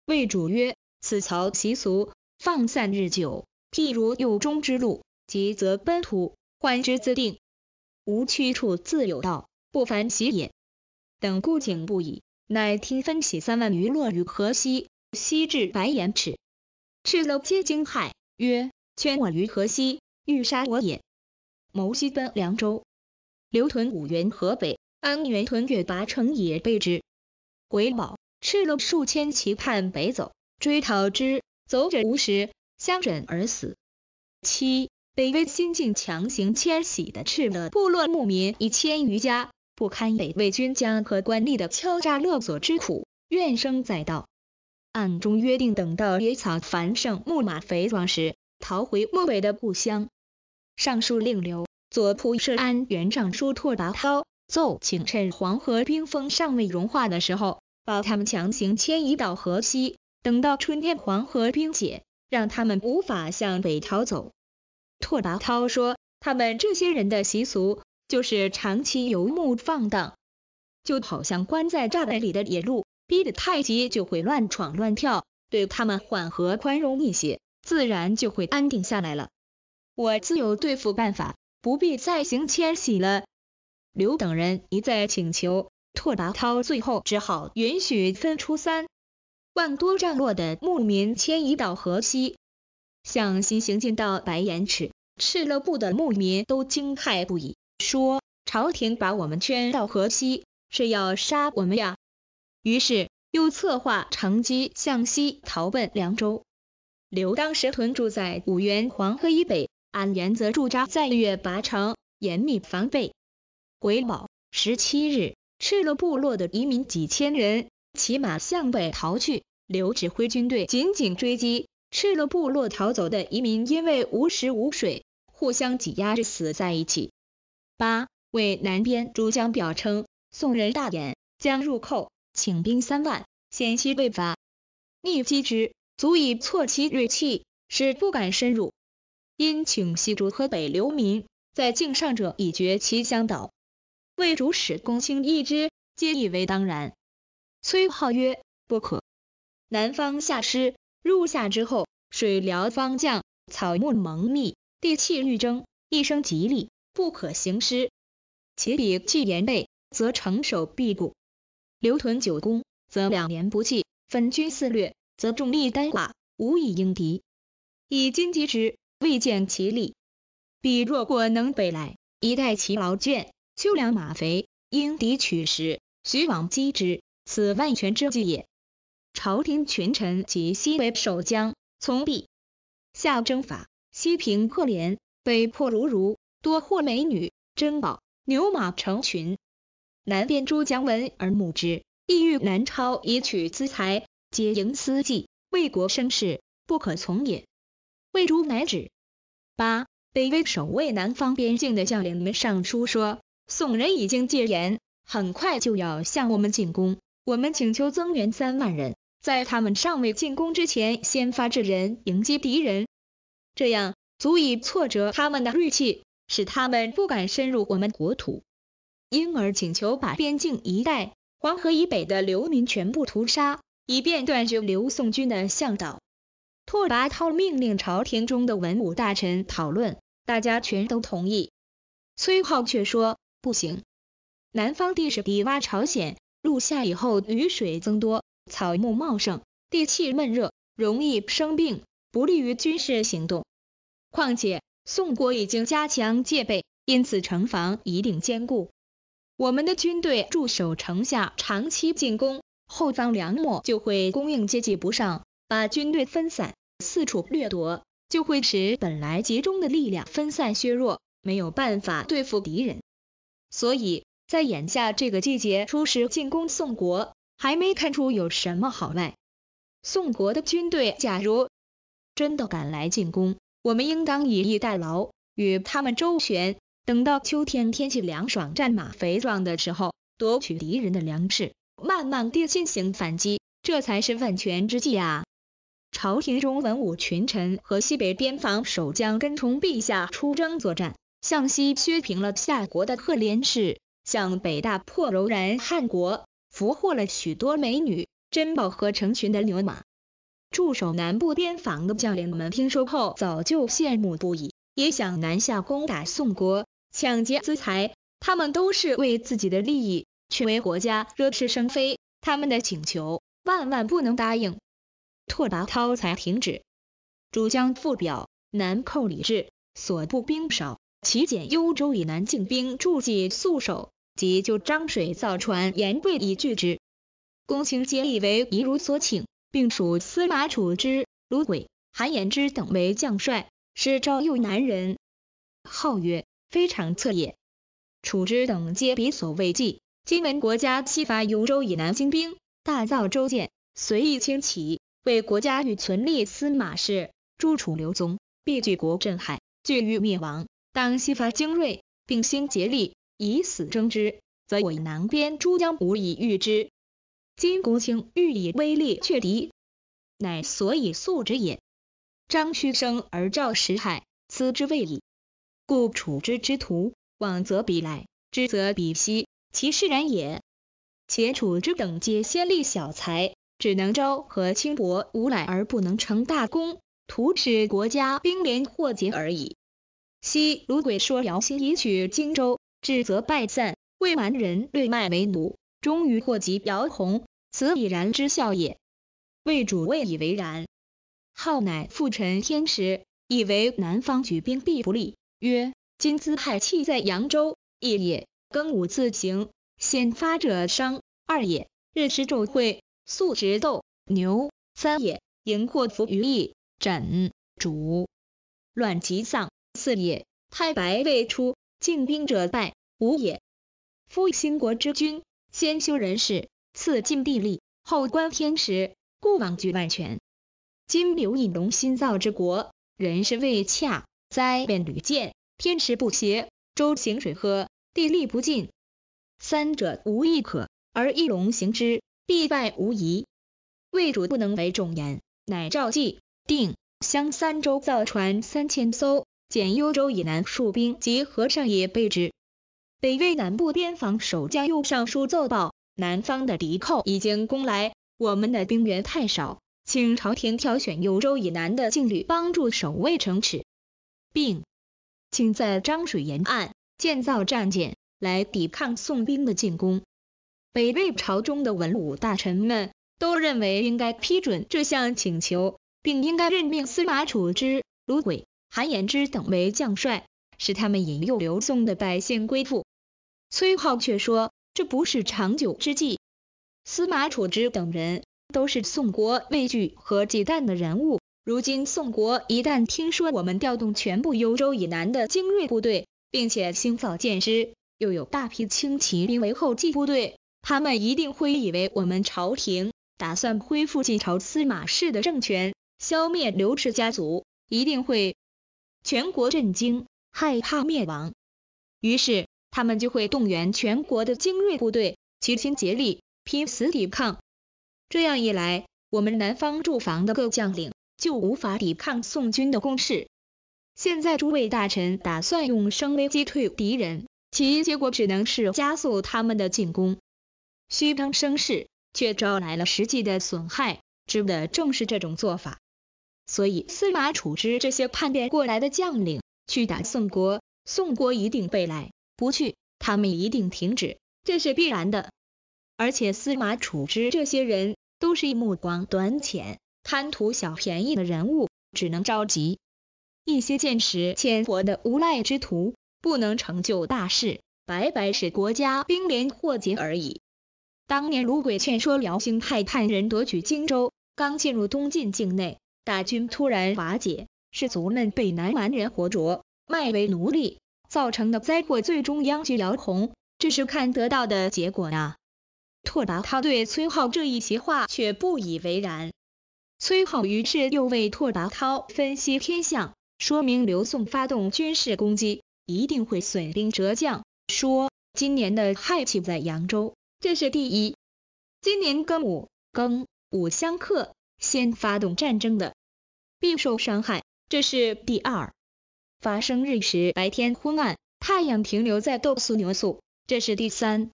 魏主曰：此曹习俗，放散日久，譬如幽中之路，急则奔突，患之自定。无去处，自有道，不烦其也。等故景不已。乃听分起三万余落于河西，西至白岩池，赤裸皆惊骇，曰：“圈我于河西，欲杀我也。”谋西奔凉州。刘屯五原河北，安原屯越拔城也，被之。回保，赤裸数千骑叛北走，追讨之，走者无十，相枕而死。七，北魏新晋强行迁徙的赤勒部落牧民一千余家。不堪北魏军将和官吏的敲诈勒索之苦，怨声载道。暗中约定，等到野草繁盛、木马肥壮时，逃回漠北的故乡。尚书令刘左仆射安元尚书拓跋焘奏请，趁黄河冰封尚未融化的时候，把他们强行迁移到河西。等到春天黄河冰解，让他们无法向北逃走。拓跋焘说，他们这些人的习俗。就是长期游牧放荡，就好像关在栅栏里的野鹿，逼得太急就会乱闯乱跳。对他们缓和宽容一些，自然就会安定下来了。我自有对付办法，不必再行迁徙了。刘等人一再请求，拓跋焘最后只好允许分出三万多帐落的牧民迁移到河西，向西行进到白岩池。敕勒部的牧民都惊骇不已。说朝廷把我们圈到河西，是要杀我们呀！于是又策划乘机向西逃奔凉州。刘当时屯驻在五原黄河以北，按原则驻扎在月拔城，严密防备。癸卯十七日，赤裸部落的移民几千人骑马向北逃去，刘指挥军队紧紧追击。赤裸部落逃走的移民因为无食无水，互相挤压着死在一起。八魏南边诸将表称，宋人大言将入寇，请兵三万，险期未发，逆击之，足以挫其锐气，使不敢深入。因请西诸河北流民，在境上者以绝其乡导。魏主使公卿议之，皆以为当然。崔浩曰：不可。南方夏师，入夏之后，水潦方降，草木蒙密，地气愈蒸，一生吉利。不可行师，其彼既严备，则城守必固；留屯九宫，则两年不济；分居四掠，则众力单寡，无以应敌。以今击之，未见其利。彼若果能北来，以待其劳倦，秋粮马肥，应敌取食，徐往击之，此万全之计也。朝廷群臣及西北守将，从陛下征伐，西平破连，北破卢儒。多获美女、珍宝、牛马成群，南边诸将闻而慕之，意欲南超以取资财，皆营私计，为国生事，不可从也。魏主乃止。八，北魏守卫南方边境的将领们上书说，宋人已经戒严，很快就要向我们进攻，我们请求增援三万人，在他们尚未进攻之前，先发制人，迎击敌人，这样足以挫折他们的锐气。使他们不敢深入我们国土，因而请求把边境一带、黄河以北的流民全部屠杀，以便断绝刘宋军的向导。拓跋焘命令朝廷中的文武大臣讨论，大家全都同意。崔浩却说：“不行，南方地势低洼朝鲜入夏以后雨水增多，草木茂盛，地气闷热，容易生病，不利于军事行动。况且。”宋国已经加强戒备，因此城防一定坚固。我们的军队驻守城下，长期进攻，后方粮秣就会供应接济不上，把军队分散，四处掠夺，就会使本来集中的力量分散削弱，没有办法对付敌人。所以在眼下这个季节出使进攻宋国，还没看出有什么好赖。宋国的军队，假如真的敢来进攻，我们应当以逸待劳，与他们周旋，等到秋天天气凉爽、战马肥壮的时候，夺取敌人的粮食，慢慢地进行反击，这才是万全之计啊！朝廷中文武群臣和西北边防守将跟从陛下出征作战，向西削平了夏国的赫连氏，向北大破柔然、汉国，俘获了许多美女、珍宝和成群的牛马。驻守南部边防的将领们听说后，早就羡慕不已，也想南下攻打宋国，抢劫资财。他们都是为自己的利益，却为国家惹是生非。他们的请求，万万不能答应。拓跋焘才停止。主将副表南寇李治，所部兵少，其简幽州以南进兵驻计素守，即就漳水造船，言贵以拒之。公卿皆以为宜如所请。并属司马楚之、卢轨、韩延之等为将帅，使招右南人，号曰非常策也。楚之等皆彼所未计。今闻国家西伐幽州以南精兵，大造舟舰，随意轻骑，为国家欲存立司马氏、诸楚、刘宗，必举国镇海，惧欲灭亡，当西伐精锐，并兴竭力，以死争之，则委南边诸将无以御之。今公卿欲以威力却敌，乃所以速之也。张屈生而赵石海，此之谓矣。故楚之之徒，往则彼来，之则彼息，其势然也。且楚之等皆先立小才，只能招和轻薄无赖而不能成大功，徒使国家兵连祸结而已。昔鲁轨说姚兴已取荆州，至则败散，未蛮人略卖为奴，终于祸及姚弘。则已然之效也。魏主谓以为然，号乃复陈天时，以为南方举兵必不利。曰：今资派气在扬州，一也；庚午自行，先发者伤，二也；日食昼会，素直斗牛，三也；盈惑伏于邑，枕主乱及丧，四也；太白未出，进兵者败，五也。夫兴国之君，先修人事。赐尽地利，后观天时，故往举万全。今刘义隆新造之国，人是未洽，灾变屡见，天时不协，舟行水涸，地利不尽，三者无一可，而一龙行之，必败无疑。魏主不能为众言，乃召计定襄三州造船三千艘，减幽州以南戍兵及河上也备之。北魏南部边防守将右上书奏报。南方的敌寇已经攻来，我们的兵员太少，请朝廷挑选幽州以南的劲旅帮助守卫城池，并请在漳水沿岸建造战舰来抵抗宋兵的进攻。北魏朝中的文武大臣们都认为应该批准这项请求，并应该任命司马楚之、卢轨、韩延之等为将帅，使他们引诱刘宋的百姓归附。崔浩却说。这不是长久之计。司马楚之等人都是宋国畏惧和忌惮的人物。如今宋国一旦听说我们调动全部幽州以南的精锐部队，并且清扫建师，又有大批轻骑兵为后继部队，他们一定会以为我们朝廷打算恢复晋朝司马氏的政权，消灭刘氏家族，一定会全国震惊，害怕灭亡。于是。他们就会动员全国的精锐部队，齐心协力，拼死抵抗。这样一来，我们南方驻防的各将领就无法抵抗宋军的攻势。现在诸位大臣打算用声威击退敌人，其结果只能是加速他们的进攻，虚张声势，却招来了实际的损害，值得正视这种做法。所以，司马楚之这些叛变过来的将领去打宋国，宋国一定被来。不去，他们一定停止，这是必然的。而且司马楚之这些人都是目光短浅、贪图小便宜的人物，只能着急。一些见识浅薄的无赖之徒，不能成就大事，白白使国家兵连祸结而已。当年卢轨劝说辽兴派叛人夺取荆州，刚进入东晋境内，大军突然瓦解，士卒们被南蛮人活捉，卖为奴隶。造成的灾祸，最终殃及姚红，这是看得到的结果呀。拓跋焘对崔浩这一席话却不以为然。崔浩于是又为拓跋焘分析天象，说明刘宋发动军事攻击，一定会损兵折将。说今年的害气在扬州，这是第一。今年庚午，庚午相克，先发动战争的，必受伤害，这是第二。发生日食，白天昏暗，太阳停留在斗宿、牛宿，这是第三。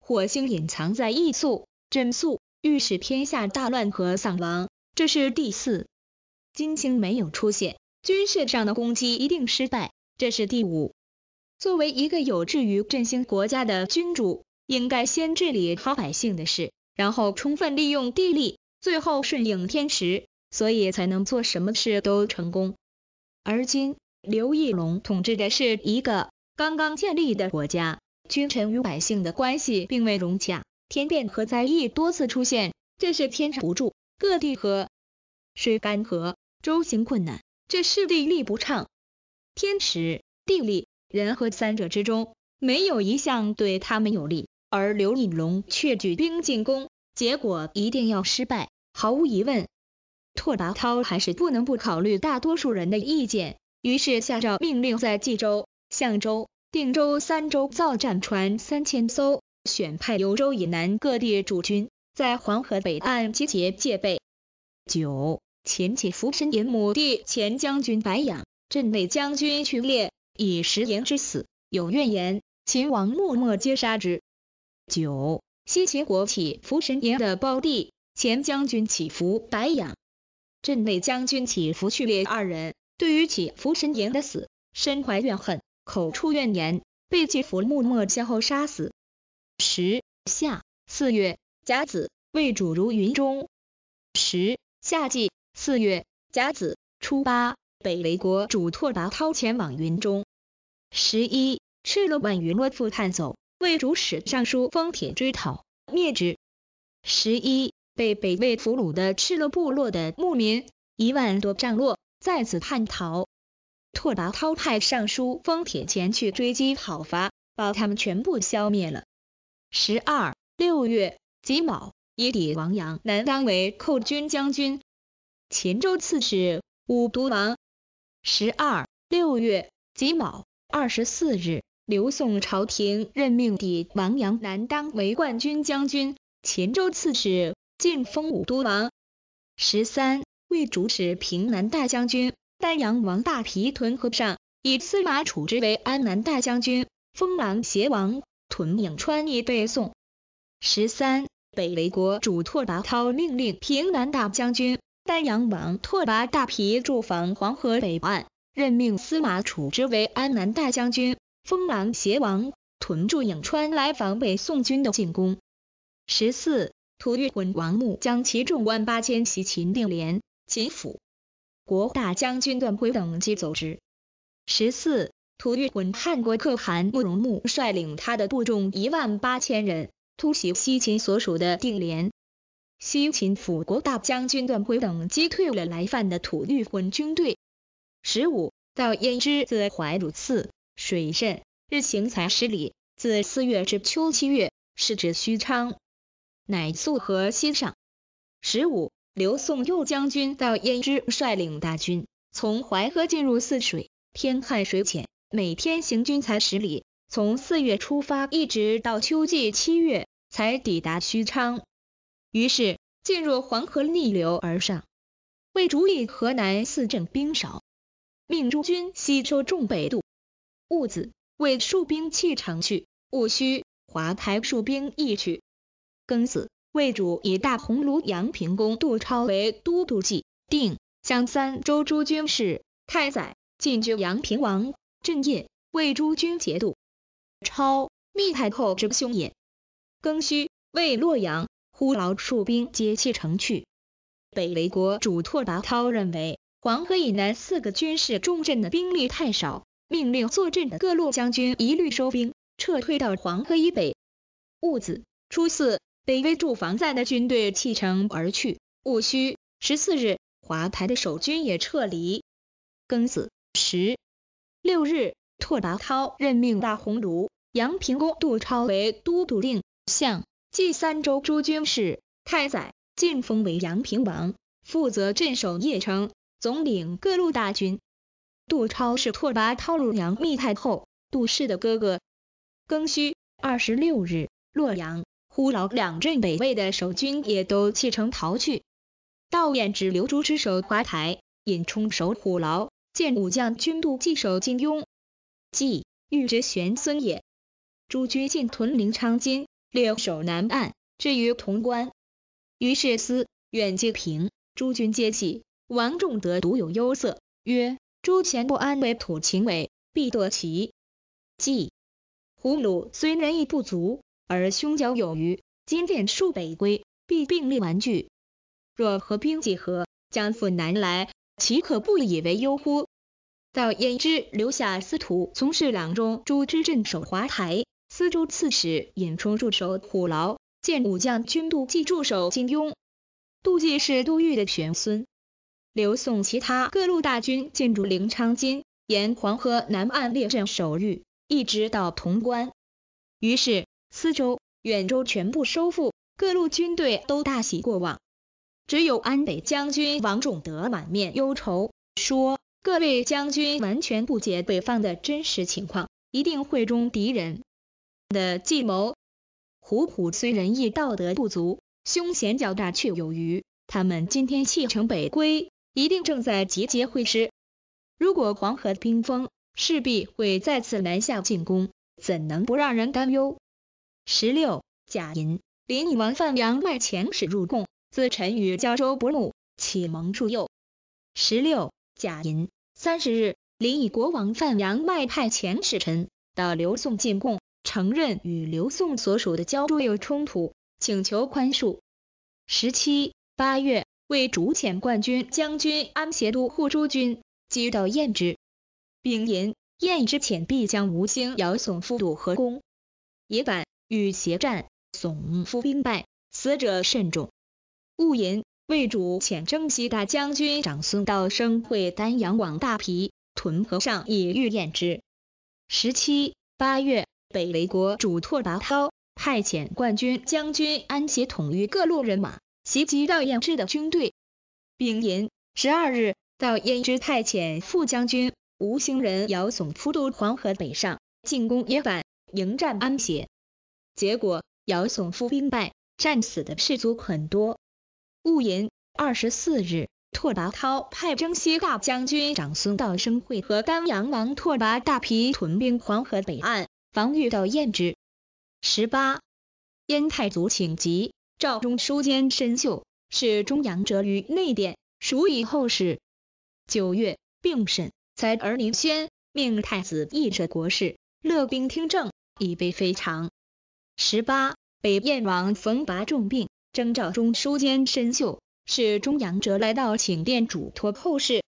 火星隐藏在易宿、震宿，预示天下大乱和丧亡，这是第四。金星没有出现，军事上的攻击一定失败，这是第五。作为一个有志于振兴国家的君主，应该先治理好百姓的事，然后充分利用地利，最后顺应天时，所以才能做什么事都成功。而今。刘义隆统治的是一个刚刚建立的国家，君臣与百姓的关系并未融洽，天变和灾异多次出现，这是天长不助；各地河水干涸，舟行困难，这是地利不畅。天时、地利、人和三者之中，没有一项对他们有利，而刘义隆却举兵进攻，结果一定要失败。毫无疑问，拓跋焘还是不能不考虑大多数人的意见。于是下诏命令，在冀州、象州、定州三州造战船三千艘，选派幽州以南各地主军，在黄河北岸集结戒备。九，前妻服神炎母弟前将军白养，镇内将军去烈，以食言之死有怨言，秦王默默皆杀之。九，西秦国起伏神炎的胞弟前将军起伏白养，镇内将军起伏去烈二人。对于起福神赢的死，身怀怨恨，口出怨言，被祈福木末先后杀死。十夏四月甲子，未主如云中。十夏季四月甲子初八，北魏国主拓跋焘前往云中。十一赤勒万余落赴探走，魏主使尚书封铁追讨，灭之。十一被北魏俘虏的赤勒部落的牧民一万多降落。在此叛逃，拓跋焘派尚书封铁前去追击讨伐，把他们全部消灭了。十二六月己卯，以李王阳南当为寇军将军、秦州刺史、武都王。十二六月己卯二十四日，刘宋朝廷任命李王阳南当为冠军将军、秦州刺史，晋封武都王。十三。为主使平南大将军丹阳王大皮屯河上，以司马楚之为安南大将军，封狼邪王，屯颍川以备宋。十三，北魏国主拓跋焘命令平南大将军丹阳王拓跋大皮驻防黄河北岸，任命司马楚之为安南大将军，封狼邪王，屯驻颍川来防备宋军的进攻。十四，吐谷浑王墓将其众万八千骑秦定连。秦府国大将军段辉等皆走之。十四，吐厥浑汉国可汗慕容牧率领他的部众一万八千人，突袭西秦所属的定连。西秦府国大将军段辉等击退了来犯的吐厥浑军队。十五，到焉之自怀鲁次水任，日行才十里。自四月至秋七月，是指虚昌，乃素河西上。十五。刘宋右将军到燕之率领大军从淮河进入泗水，天旱水浅，每天行军才十里。从四月出发，一直到秋季七月才抵达许昌。于是进入黄河逆流而上。魏主以河南四镇兵少，命诸军西收重北渡。戊子，魏戍兵弃城去，戊戌，华台戍兵亦去。庚子。魏主以大鸿胪阳平公杜超为都督记定将三州诸军事，太宰进军阳平王，镇业，为诸军节度。超，密太后之兄也。庚戌，魏洛阳呼劳戍兵皆弃城去。北魏国主拓跋焘认为黄河以南四个军事重镇的兵力太少，命令坐镇的各路将军一律收兵，撤退到黄河以北。戊子，初四。北魏驻防在的军队弃城而去。戊戌，十四日，华台的守军也撤离。庚子，十六日，拓跋焘任命大鸿胪杨平公杜超为都督令相，冀三州诸军事、太宰，晋封为杨平王，负责镇守邺城，总领各路大军。杜超是拓跋焘乳娘密太后杜氏的哥哥。庚戌，二十六日，洛阳。虎牢两镇北魏的守军也都弃城逃去，道演只留朱之守华台，尹冲守虎牢，见武将军杜既守金庸，济，欲之玄孙也。朱军进屯临昌津，略守南岸，至于潼关。于是思远皆平，诸军皆喜，王仲德独有忧色，曰：诸前不安为土情委，必夺其即胡虏虽人意不足。而凶角有余，今殿数北归，必并立顽拒。若合兵几何，将复南来，岂可不以为忧乎？到燕之，留下司徒从事郎中朱之镇守华台，司州刺史尹冲驻守虎牢，建武将军杜季驻守金庸。杜季是杜预的玄孙。刘宋其他各路大军进驻临昌津，沿黄河南岸列阵守御，一直到潼关。于是。司州、远州全部收复，各路军队都大喜过望。只有安北将军王仲德满面忧愁，说：“各位将军完全不解北方的真实情况，一定会中敌人的计谋。胡虎虽仁义道德不足，凶险较大却有余。他们今天弃城北归，一定正在集结会师。如果黄河冰封，势必会再次南下进攻，怎能不让人担忧？”十六贾寅，临沂王范阳外遣使入贡，自臣与交州不母，启蒙助幼。十六贾寅，三十日，临沂国王范阳外派遣使臣到刘宋进贡，承认与刘宋所属的交州有冲突，请求宽恕。十七八月，为竹遣冠军将军安协都护诸军，即到燕之。丙寅，燕之遣必将吴兴姚宋复都河宫。野板。与协战，耸夫兵败，死者甚众。戊寅，魏主遣征西大将军长孙道生会丹阳王大皮屯河上，以御燕之。十七八月，北魏国主拓跋焘派遣冠军将军安协统御各路人马袭击到燕之的军队。丙寅，十二日，到燕之派遣副将军吴兴仁姚耸夫渡黄河北上，进攻野坂，迎战安协。结果，姚耸夫兵败，战死的士卒很多。戊寅，二十四日，拓跋焘派征西大将军长孙道生会和丹阳王拓跋大皮屯兵黄河北岸，防御到燕之。十八，燕太祖请疾，诏中书监申秀使中阳者于内殿，属以后事。九月，病逝，才而宁宣，命太子议者国事，乐兵听政，以备非常。十八，北燕王冯拔重病，征召中书监申秀。是中阳哲来到寝殿，嘱托后事。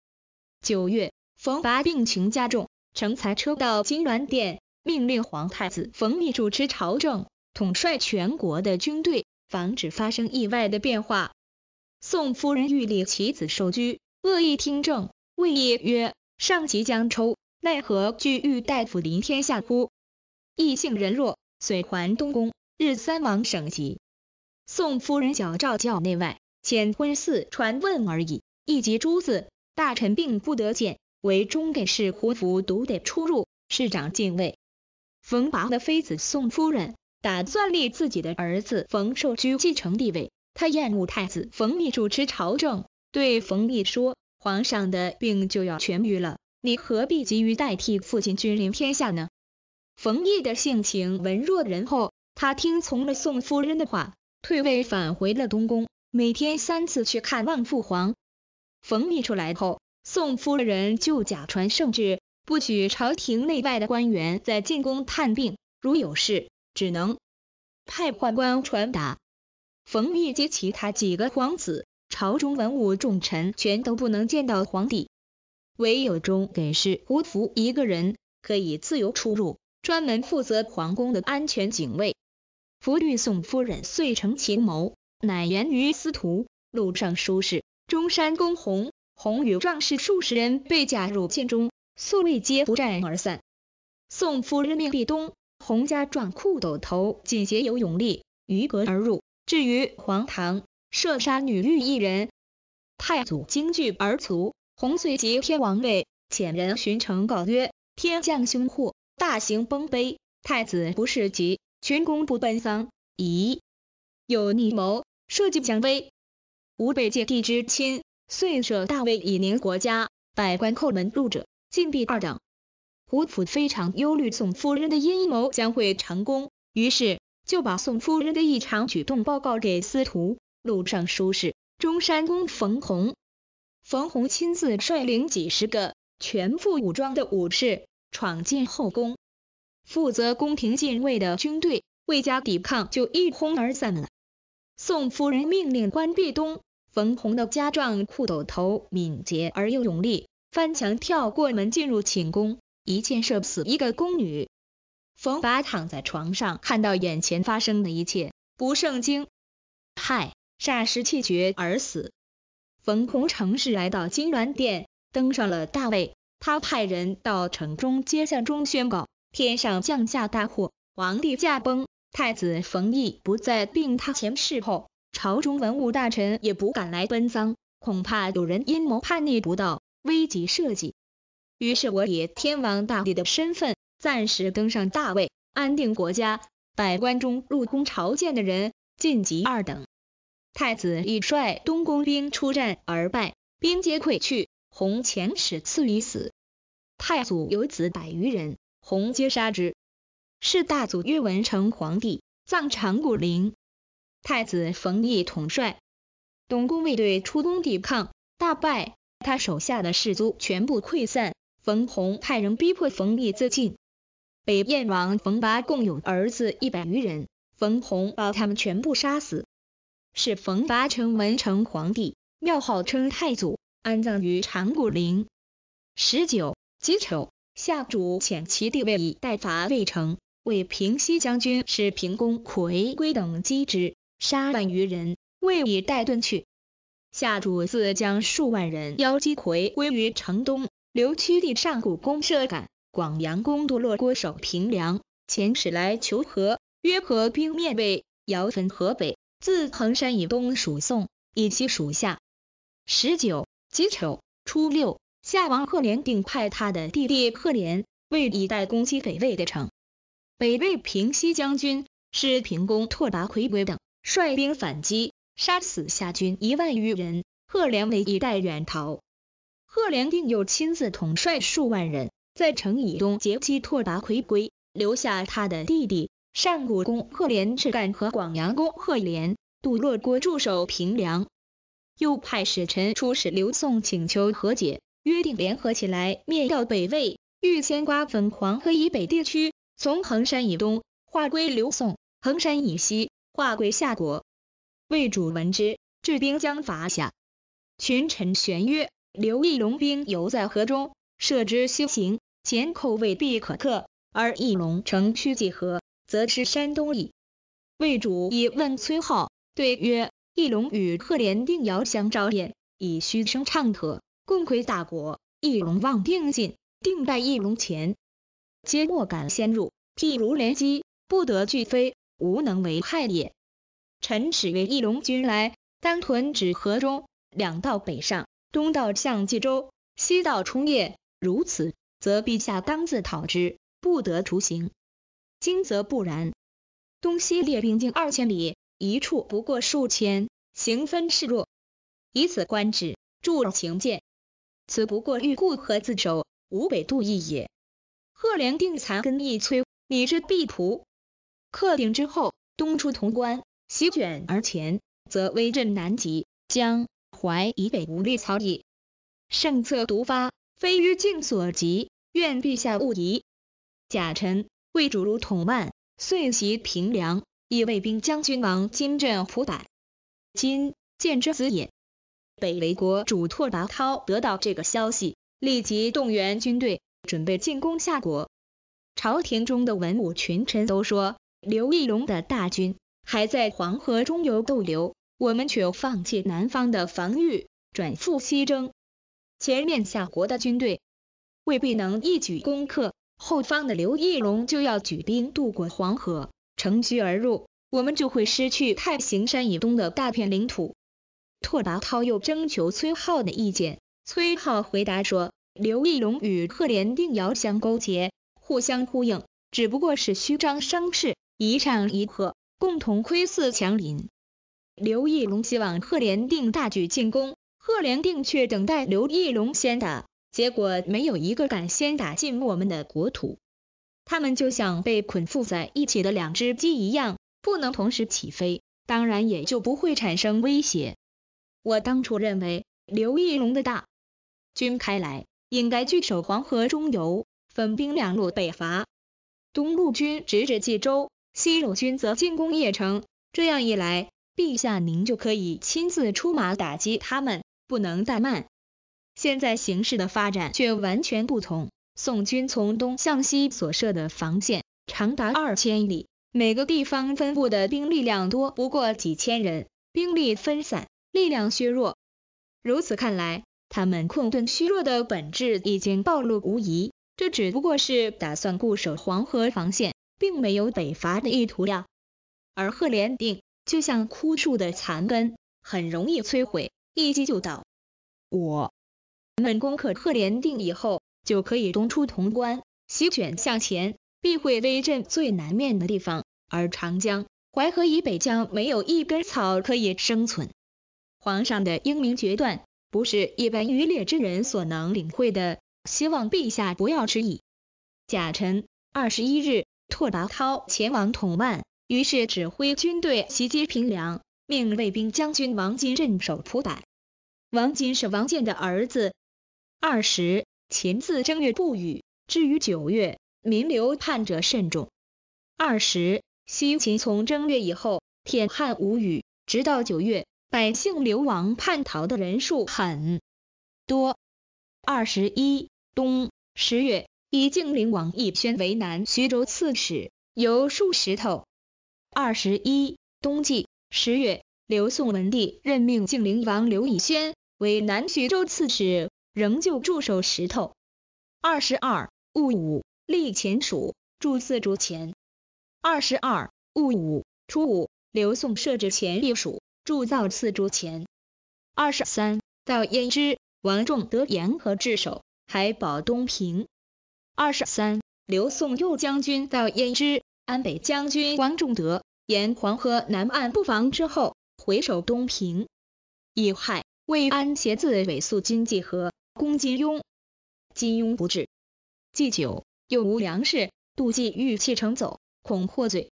九月，冯拔病情加重，成才车到金銮殿，命令皇太子冯立主持朝政，统帅全国的军队，防止发生意外的变化。宋夫人欲立其子受居，恶意听政。魏业曰：“上即将抽，奈何惧欲大夫临天下乎？异姓人若遂还东宫，日三王省级。宋夫人矫诏教内外，遣婚寺传问而已。一及诸子大臣病不得见，唯中给事胡服独得出入。市长敬畏。冯拔的妃子宋夫人打算立自己的儿子冯寿居继承帝位，他厌恶太子冯立主持朝政，对冯立说，皇上的病就要痊愈了，你何必急于代替父亲君临天下呢？冯异的性情文弱人厚，他听从了宋夫人的话，退位返回了东宫，每天三次去看望父皇。冯异出来后，宋夫人就假传圣旨，不许朝廷内外的官员再进宫探病，如有事只能派宦官传达。冯异及其他几个皇子、朝中文武重臣全都不能见到皇帝，唯有钟给事胡服一个人可以自由出入。专门负责皇宫的安全警卫。福律宋夫人遂成其谋，乃源于司徒、路上书事中山公红、红与壮士数十人被甲入禁中，宿卫皆不战而散。宋夫人命壁东，洪家壮裤斗头，仅携有勇力，鱼阁而入，至于黄堂，射杀女御一人。太祖惊惧而卒。洪遂即天王位，遣人巡城告曰：天降凶祸。大行崩碑，太子不侍疾，群公不奔丧。咦，有逆谋，设计降威。吾辈借帝之亲，遂舍大位以宁国家。百官叩门入者，禁闭二等。胡府非常忧虑宋夫人的阴谋将会成功，于是就把宋夫人的异常举动报告给司徒、路尚书事中山公冯弘。冯弘亲自率领几十个全副武装的武士。闯进后宫，负责宫廷禁卫的军队未加抵抗就一哄而散了。宋夫人命令关壁东，冯弘的家壮裤兜头敏捷而又勇力，翻墙跳过门进入寝宫，一箭射死一个宫女。冯八躺在床上，看到眼前发生的一切，不胜惊骇，霎时气绝而死。冯弘乘势来到金銮殿，登上了大位。他派人到城中街巷中宣告，天上降下大祸，皇帝驾崩，太子冯异不在，病榻前侍候，朝中文武大臣也不敢来奔丧，恐怕有人阴谋叛逆不道，危及社稷。于是，我以天王大帝的身份，暂时登上大位，安定国家。百官中入宫朝见的人，晋级二等。太子已率东宫兵出战而败，兵皆溃去。洪前使赐于死。太祖有子百余人，洪皆杀之。是大祖曰文成皇帝，葬长谷陵。太子冯异统帅董宫卫队出东抵抗，大败，他手下的士卒全部溃散。冯弘派人逼迫冯异自尽。北燕王冯拔共有儿子一百余人，冯弘把他们全部杀死。是冯拔称文成皇帝，庙号称太祖。安葬于长谷陵。十九己丑，夏主遣其弟位以代伐魏城，为平西将军，使平公魁归等击之，杀万余人，魏以代遁去。夏主自将数万人邀击魁归于城东，留屈地上谷公射感，广阳公度洛郭守平凉，遣使来求和，约和兵面魏，遥分河北，自衡山以东属宋，以其属夏。十九己丑，初六，夏王赫连定派他的弟弟赫连为以代攻击北魏的城。北魏平西将军、是平公拓跋珪等率兵反击，杀死夏军一万余人。赫连为以代远逃。赫连定又亲自统帅数万人，在城以东截击拓跋归，留下他的弟弟上谷公赫连赤干和广阳公赫连杜洛郭驻守平凉。又派使臣出使刘宋，请求和解，约定联合起来灭掉北魏。欲先瓜分黄河以北地区，从衡山以东划归刘宋，衡山以西划归夏国。魏主闻之，致兵将伐夏。群臣玄曰：“刘义隆兵犹在河中，设之休行，简寇未必可克；而义隆城虚济河，则失山东矣。”魏主以问崔浩，对曰：翼龙与赫连定遥相照面，以虚声畅谈，共窥大国。翼龙望定近，定待翼龙前，皆莫敢先入。譬如连击，不得拒飞，无能为害也。臣使为翼龙君来，当屯止河中，两道北上，东道向冀州，西道冲邺。如此，则陛下当自讨之，不得徒行。今则不然，东西列兵近二千里。一处不过数千，行分势弱，以此观之，助情见，此不过欲固何自守，无北渡意也。贺连定残根一摧，你之必仆。克定之后，东出潼关，席卷而前，则威震南极，江淮以北无虑曹矣。圣策独发，非于境所及，愿陛下勿疑。贾臣为主如统万，遂袭平凉。义卫兵将军王金镇普百，今见之子也。北魏国主拓跋焘得到这个消息，立即动员军队，准备进攻夏国。朝廷中的文武群臣都说，刘义隆的大军还在黄河中游逗留，我们却放弃南方的防御，转赴西征，前面夏国的军队未必能一举攻克，后方的刘义隆就要举兵渡过黄河。乘虚而入，我们就会失去太行山以东的大片领土。拓跋焘又征求崔浩的意见，崔浩回答说，刘义隆与赫连定遥相勾结，互相呼应，只不过是虚张声势，一唱一和，共同窥伺强邻。刘义隆希望赫连定大举进攻，赫连定却等待刘义隆先打，结果没有一个敢先打进我们的国土。他们就像被捆缚在一起的两只鸡一样，不能同时起飞，当然也就不会产生威胁。我当初认为，刘义隆的大军开来，应该据守黄河中游，分兵两路北伐，东路军直指冀州，西路军则进攻邺城。这样一来，陛下您就可以亲自出马打击他们，不能怠慢。现在形势的发展却完全不同。宋军从东向西所设的防线长达二千里，每个地方分布的兵力量多不过几千人，兵力分散，力量削弱。如此看来，他们困顿虚弱的本质已经暴露无遗。这只不过是打算固守黄河防线，并没有北伐的意图呀。而赫连定就像枯树的残根，很容易摧毁，一击就倒。我们攻克赫连定以后。就可以东出潼关，席卷向前，必会威震最南面的地方。而长江、淮河以北将没有一根草可以生存。皇上的英明决断，不是一般渔猎之人所能领会的。希望陛下不要迟疑。贾臣二十一日，拓跋焘前往统万，于是指挥军队袭击平凉，命卫兵将军王金镇守蒲坂。王金是王建的儿子。二十。秦自正月不雨，至于九月，民流叛者甚众。二十，西秦从正月以后天旱无雨，直到九月，百姓流亡叛逃的人数很多。二十一，冬十月，以敬陵王逸轩为南徐州刺史，游数石头。二十一，冬季十月，刘宋文帝任命敬陵王刘以轩为南徐州刺史。仍旧驻守石头。二十二戊午，立前蜀铸四铢钱。二十二戊午，初五，刘宋设置钱隶蜀铸造四铢钱。二十三到焉之，王仲德沿河自守，还保东平。二十三，刘宋右将军到焉之，安北将军王仲德沿黄河南岸布防之后，回守东平。乙亥，魏安茄自尾素金济河。攻金庸，金庸不至，既久又无粮食，妒忌欲弃城走，恐获罪。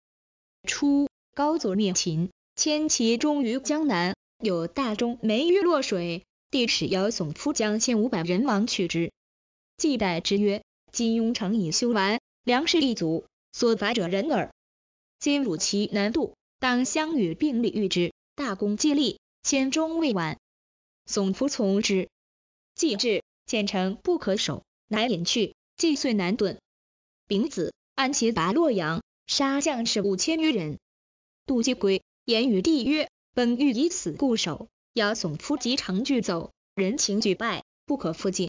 初，高祖灭秦，迁其终于江南，有大钟梅玉落水，帝使姚耸夫将千五百人亡取之，既代之曰：金庸城已修完，粮食一足，所乏者人耳。今汝其难渡，当相与并力御之，大功既立，千终未晚。耸夫从之。既至，见城不可守，乃引去。既遂，南遁。丙子，安其拔洛阳，杀将士五千余人。杜畿归，言与帝曰：“本欲以此固守，要耸夫及长俱走，人情俱败，不可复进。”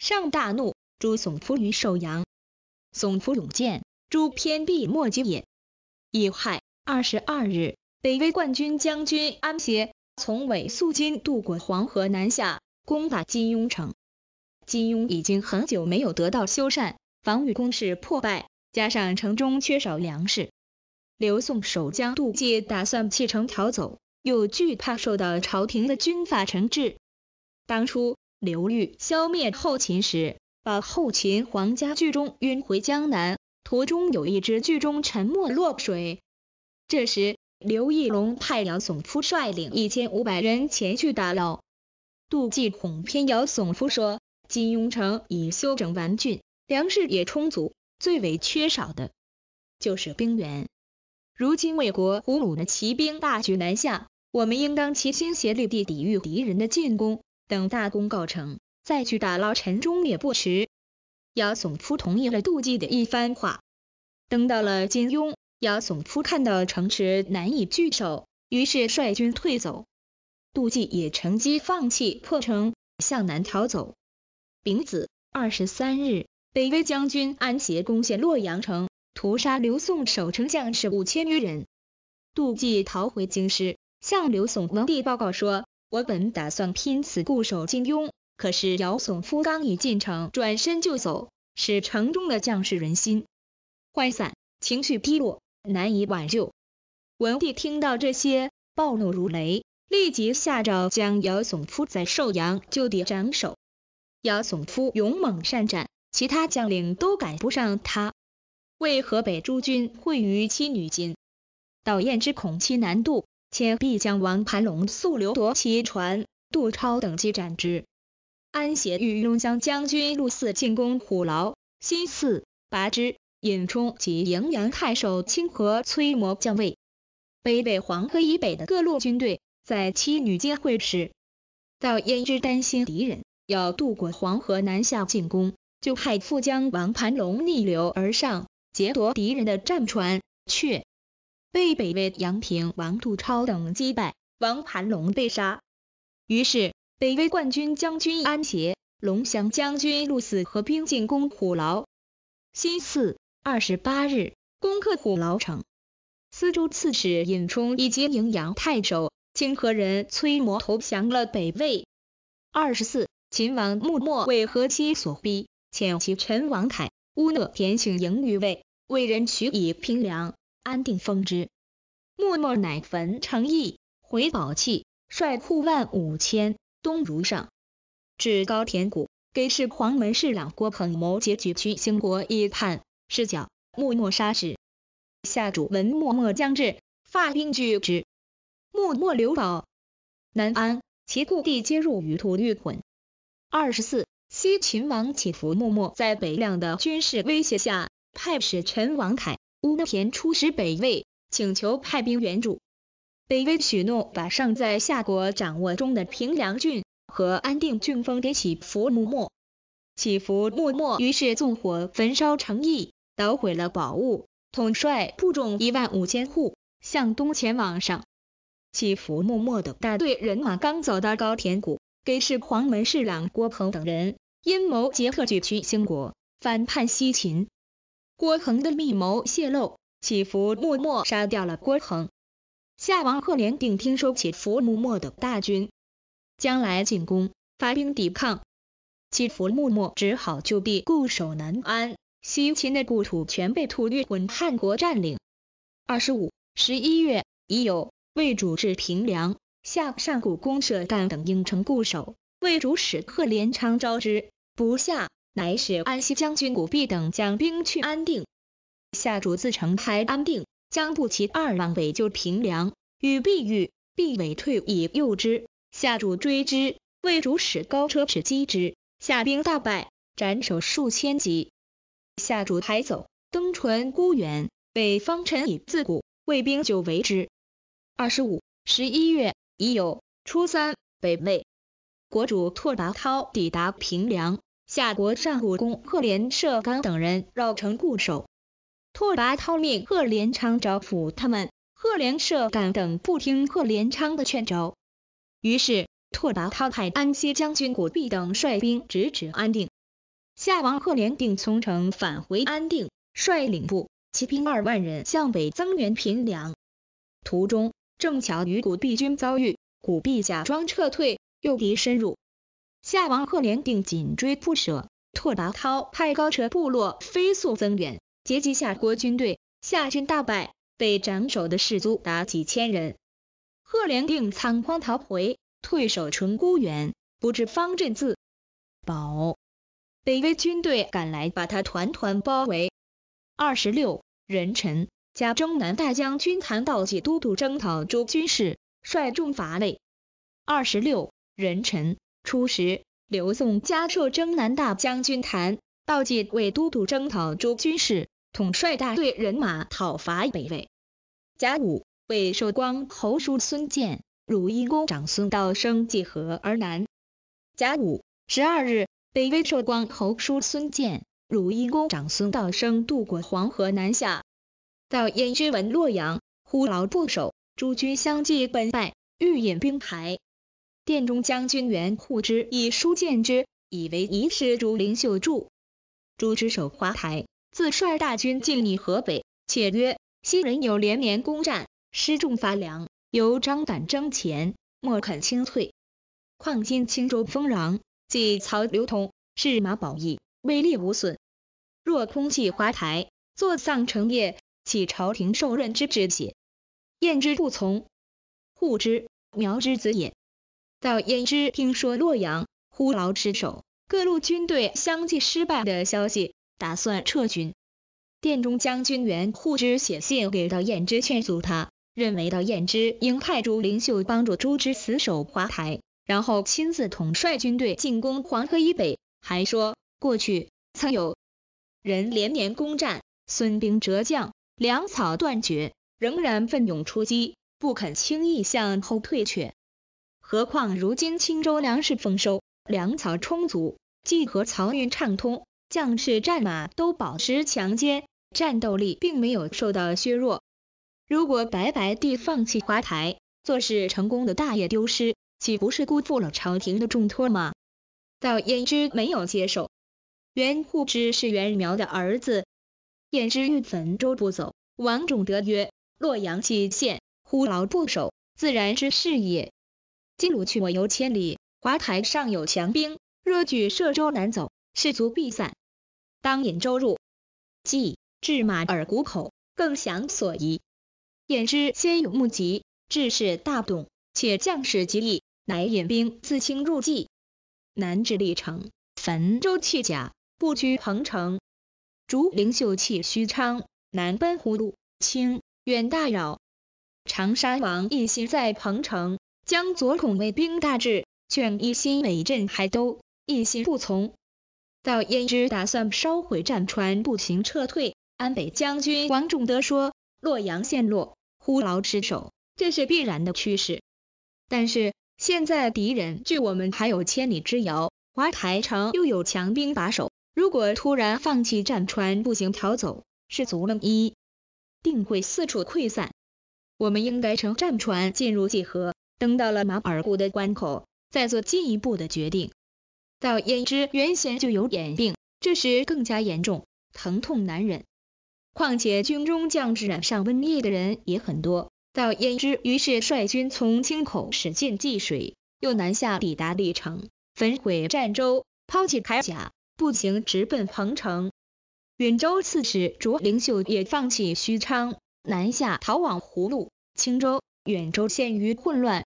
上大怒，诛耸夫于寿阳。耸夫永见，诛偏裨莫及也。乙亥，二十二日，北魏冠军将军安协从伪素金渡过黄河，南下。攻打金庸城，金庸已经很久没有得到修缮，防御工事破败，加上城中缺少粮食，刘宋守将杜介打算弃城逃走，又惧怕受到朝廷的军法惩治。当初刘裕消灭后秦时，把后秦皇家剧钟运回江南，途中有一只剧中沉没落水，这时刘义隆派杨耸夫率领一千五百人前去打捞。杜季恐偏姚耸夫说，金庸城已修整完竣，粮食也充足，最为缺少的就是兵员。如今魏国胡虏的骑兵大举南下，我们应当齐心协力地抵御敌人的进攻，等大功告成，再去打捞陈忠也不迟。姚耸夫同意了杜季的一番话。等到了金庸，姚耸夫看到城池难以据守，于是率军退走。杜季也乘机放弃破城，向南逃走。丙子二十三日，北魏将军安协攻陷洛阳城，屠杀刘宋守城将士五千余人。杜季逃回京师，向刘宋文帝报告说：我本打算拼死固守金庸，可是姚宋夫刚一进城，转身就走，使城中的将士人心涣散，情绪低落，难以挽救。文帝听到这些，暴怒如雷。立即下诏将姚耸夫在寿阳就地斩首。姚耸夫勇猛善战，其他将领都赶不上他。为河北诸军会于七女津，导燕之恐其难渡，遣必将王盘龙速留夺其船。杜超等皆斩之。安协与龙江将军陆四进攻虎牢、新四、拔之、尹冲及荥阳太守清河崔磨将位。北北黄河以北的各路军队。在七女皆会时，赵燕之担心敌人要渡过黄河南下进攻，就派副将王盘龙逆流而上，劫夺敌人的战船，却被北魏杨平、王杜超等击败，王盘龙被杀。于是北魏冠军将军安杰、龙翔将军陆四合兵进攻虎牢。辛巳二十八日，攻克虎牢城。司州刺史尹冲以及荥阳太守。清河人崔模投降了北魏。二十四，秦王穆末为何其所逼，遣其臣王恺、乌讷田兴营于魏，魏人取以平凉，安定封之。穆末乃焚城邑，回宝器，率库万五千东如上，至高田谷，给事黄门侍郎郭鹏谋结局郡兴国一叛，视角穆末杀之。下主闻穆末将至，发兵拒之。默默刘宝，南安，其故地皆入于吐欲浑。二十四，西秦王起伏默默在北凉的军事威胁下，派使臣王凯、乌田出使北魏，请求派兵援助。北魏许诺把尚在夏国掌握中的平凉郡和安定郡封给起伏莫莫。起伏莫莫于是纵火焚烧城邑，捣毁了宝物，统帅部众一万五千户，向东前往上。起伏默默等大队人马刚走到高田谷，给是黄门侍郎郭鹏等人阴谋杰特举取兴国，反叛西秦。郭恒的密谋泄露，起伏默默杀掉了郭恒。夏王赫连鼎听说起伏默默的大军将来进攻，发兵抵抗。起伏默默只好就地固守南安。西秦的故土全被吐律浑汉国占领。二十五十一月已有。魏主至平凉，下上谷公社干等应城固守。魏主使贺连昌招之不下，乃使安西将军古弼等将兵去安定。下主自成还安定，将步骑二郎北救平凉，与弼遇，弼尾退以诱之，下主追之，魏主使高车尺击之，夏兵大败，斩首数千级。下主还走，登淳孤远，北方臣以自古，魏兵久为之。二十五十一月已有初三，北魏国主拓跋焘抵达平凉，夏国上谷公赫连社干等人绕城固守。拓跋焘命赫连昌招抚他们，赫连社干等不听赫连昌的劝招，于是拓跋焘派安西将军古弼等率兵直指安定，夏王赫连定从城返回安定，率领部骑兵二万人向北增援平凉，途中。正巧与古弼军遭遇，古弼假装撤退，诱敌深入。夏王赫连定紧追不舍，拓跋焘派高车部落飞速增援，截击夏国军队，夏军大败，被斩首的士卒达几千人。赫连定仓皇逃回，退守纯孤园，不知方阵自保。北魏军队赶来，把他团团包围。二十六，任城。加征南大将军谭道济都督征讨诸军事，率众伐魏。二十六，壬辰，初十，刘宋加授征南大将军谭道济为都督征讨诸军事，统率大队人马讨伐北魏。甲午，魏寿光侯叔孙建鲁阴公长孙道生济河而南。甲午，十二日，北魏寿光侯叔孙建鲁阴公长孙道生渡过黄河南下。到燕军闻洛阳，呼劳部守，诸军相继奔败，欲引兵排。殿中将军袁护之以书见之，以为疑事。朱灵秀著，朱之守华台，自率大军进逆河北。且曰：昔人有连年攻战，失众乏粮，由张胆争前，莫肯清退。况今青州丰壤，即曹刘通，是马宝义，威力无损。若空弃华台，坐丧城业。起朝廷受任之之写燕之不从，护之苗之子也。到燕之听说洛阳忽牢失守，各路军队相继失败的消息，打算撤军。殿中将军员护之写信给到燕之，劝阻他，认为到燕之应派朱灵秀帮助朱之死守滑台，然后亲自统帅军队进攻黄河以北。还说过去曾有人连年攻战，损兵折将。粮草断绝，仍然奋勇出击，不肯轻易向后退却。何况如今青州粮食丰收，粮草充足，既和漕运畅通，将士战马都保持强健，战斗力并没有受到削弱。如果白白地放弃华台，做事成功的大业丢失，岂不是辜负了朝廷的重托吗？到燕之没有接受，袁护之是袁苗的儿子。燕之欲焚州不走，王仲德曰：洛阳弃县，胡牢不守，自然之事也。今鲁去我犹千里，华台上有强兵，若举射州难走，士卒必散。当引周入，冀至马耳谷口，更降所疑。燕之先有目疾，志士大动，且将士极易，乃引兵自清入冀，南至历城，焚州弃甲，不居彭城。竹林秀气，虚昌南奔葫芦，清远大扰。长沙王一心在彭城，将左孔卫兵大志，劝一心每镇还都，一心不从。到燕知打算烧毁战船，步行撤退。安北将军王仲德说：“洛阳陷落，呼牢失守，这是必然的趋势。但是现在敌人距我们还有千里之遥，华台城又有强兵把守。”如果突然放弃战船，步行逃走，士卒们一定会四处溃散。我们应该乘战船进入济河，等到了马尔谷的关口，再做进一步的决定。到焉支原先就有眼病，这时更加严重，疼痛难忍。况且军中将士染上瘟疫的人也很多。到焉支于是率军从青口驶进济水，又南下抵达历城，焚毁战舟，抛弃铠甲。步行直奔彭城，允州刺史卓灵秀也放弃许昌，南下逃往葫芦、青州、远州，陷于混乱。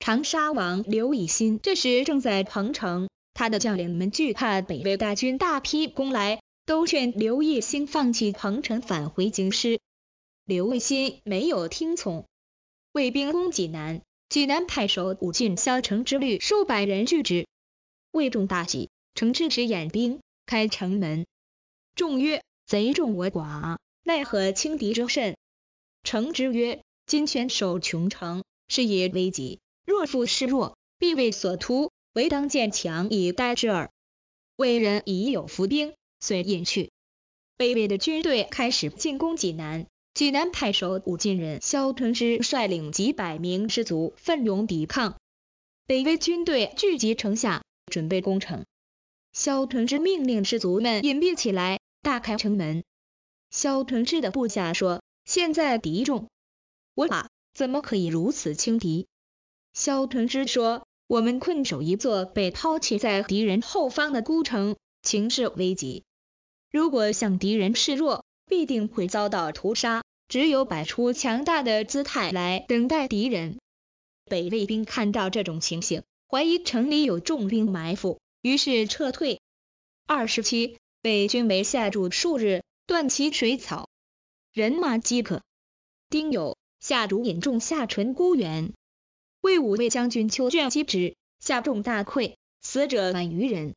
长沙王刘以新这时正在彭城，他的将领们惧怕北魏大军大批攻来，都劝刘义新放弃彭城，返回京师。刘义新没有听从，卫兵攻济南，济南太守武进削城之律，数百人拒之，魏众大喜。城之使掩兵，开城门。众曰：“贼众我寡，奈何轻敌之甚？”城之曰：“今悬守穷城，事业危急。若负示弱，必为所突，唯当见强以待之耳。”魏人已有伏兵，遂引去。北魏的军队开始进攻济南，济南太守武进人萧承之率领几百名士卒，奋勇抵抗。北魏军队聚集城下，准备攻城。萧屯之命令士卒们隐蔽起来，大开城门。萧屯之的部下说：“现在敌众我寡，怎么可以如此轻敌？”萧屯之说：“我们困守一座被抛弃在敌人后方的孤城，情势危急。如果向敌人示弱，必定会遭到屠杀。只有摆出强大的姿态来，等待敌人。”北魏兵看到这种情形，怀疑城里有重兵埋伏。于是撤退。二十七，被军围下主数日，断其水草，人马饥渴。丁酉，下主引众下淳孤原。魏武魏将军丘卷击之，下众大溃，死者满余人。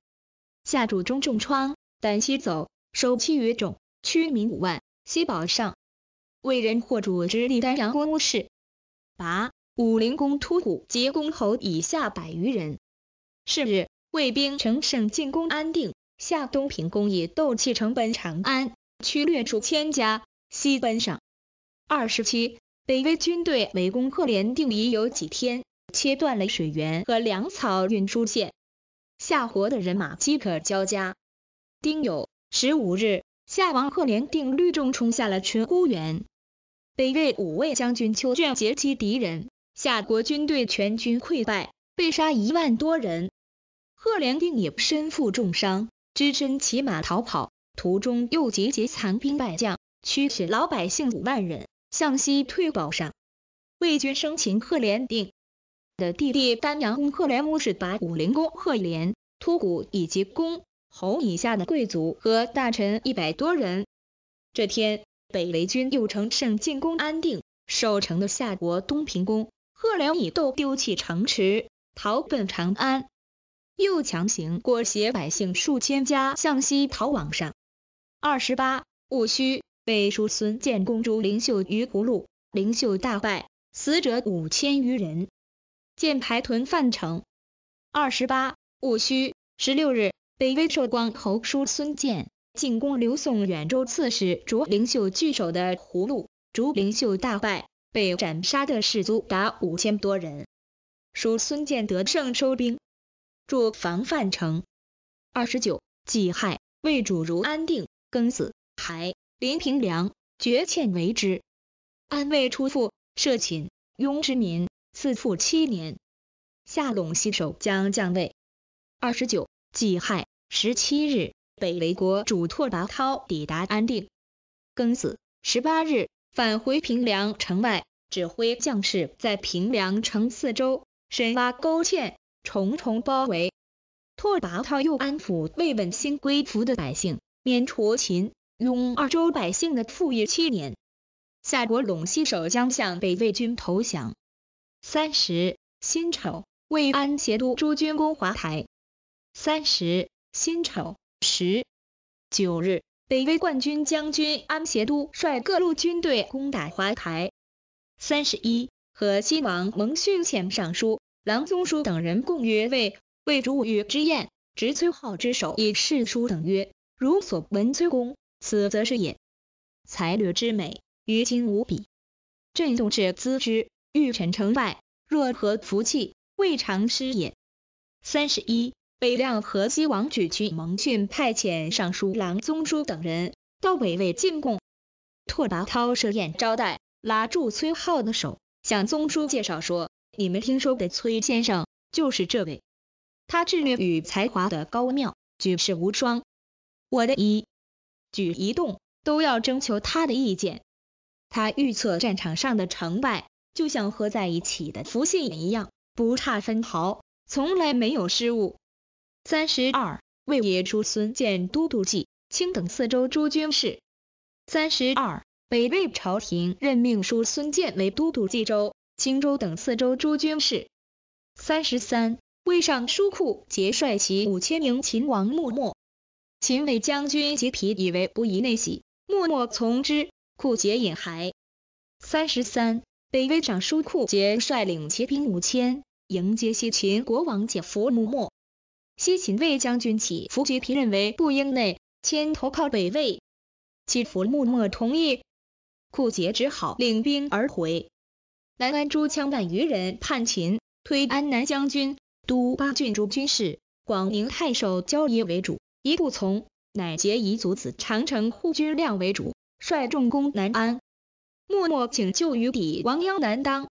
下主中重创，单骑走，收其余众，屈民五万，西保上。魏人获主之吏丹阳公乌拔，八，武陵公突虎劫公侯以下百余人。是日。卫兵乘胜进攻安定，夏东平公以斗气城本长安，区略出千家，西奔上。二十七，北魏军队围攻赫连定已有几天，切断了水源和粮草运输线，夏国的人马饥渴交加。丁酉，十五日，夏王赫连定率众冲下了群孤园，北魏五位将军秋卷截击敌人，夏国军队全军溃败，被杀一万多人。赫连定也身负重伤，只身骑马逃跑，途中又节节残兵败将，驱使老百姓五万人向西退保上。魏军生擒赫连定的弟弟丹阳公赫连穆是拔五陵公赫连突谷以及公侯以下的贵族和大臣一百多人。这天，北魏军又乘胜进攻安定，守城的夏国东平公赫连已斗丢弃城池，逃奔长安。又强行裹挟百姓数千家向西逃往上二十八，戊戌，北叔孙建攻诛灵秀于葫芦，灵秀大败，死者五千余人。建排屯范城。二十八，戊戌，十六日，北魏寿光侯叔孙建进攻刘宋远州刺史卓灵秀据守的葫芦，竺灵秀大败，被斩杀的士卒达五千多人。叔孙建得胜收兵。住房范成，二十九己亥，未主如安定，庚子还临平凉，绝欠为之。安慰初父设寝，庸之民，赐父七年。下陇西守将将位。二十九己亥十七日，北魏国主拓跋焘抵达安定。庚子十八日，返回平凉城外，指挥将士在平凉城四周深挖沟堑。重重包围，拓跋焘又安抚未稳新归服的百姓，免除秦、雍二州百姓的赋役七年。夏国陇西守将向北魏军投降。三十，辛丑，魏安协都诸军攻华台。三十，辛丑，十九日，北魏冠军将军安协都率各路军队攻打华台。三十一，和西王蒙逊遣上书。郎宗书等人共曰：“魏魏主与之宴，执崔颢之手以示叔等曰：‘如所闻，崔公此则是也。才略之美，于今无比。朕纵至资之，欲臣成败，若何福气？未尝失也。’”三十一，北凉河西王举军蒙逊派遣尚书郎宗书等人到北魏进贡，拓跋焘设宴招待，拉住崔颢的手，向宗叔介绍说。你们听说的崔先生就是这位，他智略与才华的高妙，举世无双。我的一举一动都要征求他的意见，他预测战场上的成败，就像合在一起的福星一样，不差分毫，从来没有失误。三十二，魏爷朱孙建都督记，清等四州诸军事。三十二，北魏朝廷任命叔孙建为都督冀州。荆州等四州诸军事。三十三，魏尚书库杰率其五千名秦王穆末，秦魏将军吉皮以为不宜内喜，默末从之，库杰引还。三十三，北魏尚书库杰率领骑兵五千，迎接西秦国王解夫穆末。西秦魏将军起伏吉皮认为不应内迁投靠北魏，其夫穆末同意，库杰只好领兵而回。南安诸羌万余人叛秦，推安南将军都巴郡诸军事广宁太守交夷为主，一不从，乃结夷族子长城护军亮为主，率众攻南安。默默请救于狄王幺南当，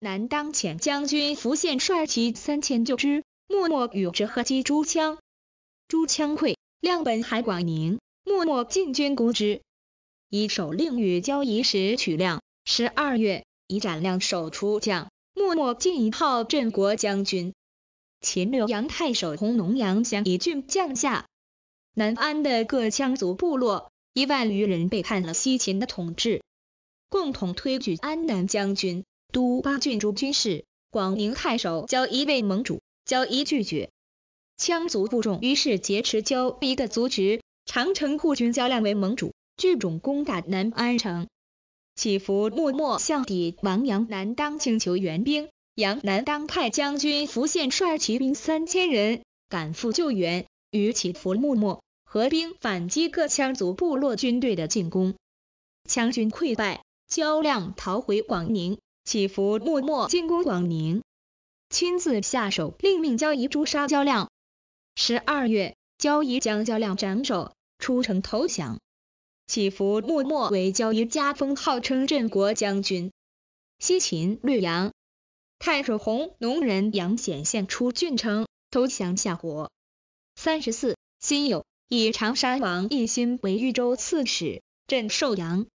南当遣将军伏线率旗三千救之，默默与之合击诸羌，诸羌溃。亮本还广宁，默默进军攻之，以守令与交夷时取亮。十二月。以斩亮首出将，默默进一号镇国将军。秦六阳太守弘农杨祥以郡降下。南安的各羌族部落一万余人背叛了西秦的统治，共同推举安南将军都巴郡主军事广宁太守交一位盟主，交一拒绝。羌族部众于是劫持交一的族侄长城护军交亮为盟主，聚众攻打南安城。祈伏默默向抵王杨南当请求援兵，杨南当派将军福县率骑兵三千人赶赴救援，与祈伏默默合兵反击各羌族部落军队的进攻，羌军溃败，焦亮逃回广宁，祈伏默默进攻广宁，亲自下手，令命焦仪诛杀焦亮。十二月，焦仪将焦亮斩首，出城投降。起伏默默为交于家风，号称镇国将军。西秦略阳太守弘农人杨显献出郡城，投降夏国。三十四，辛酉，以长沙王奕兴为豫州刺史，镇寿阳。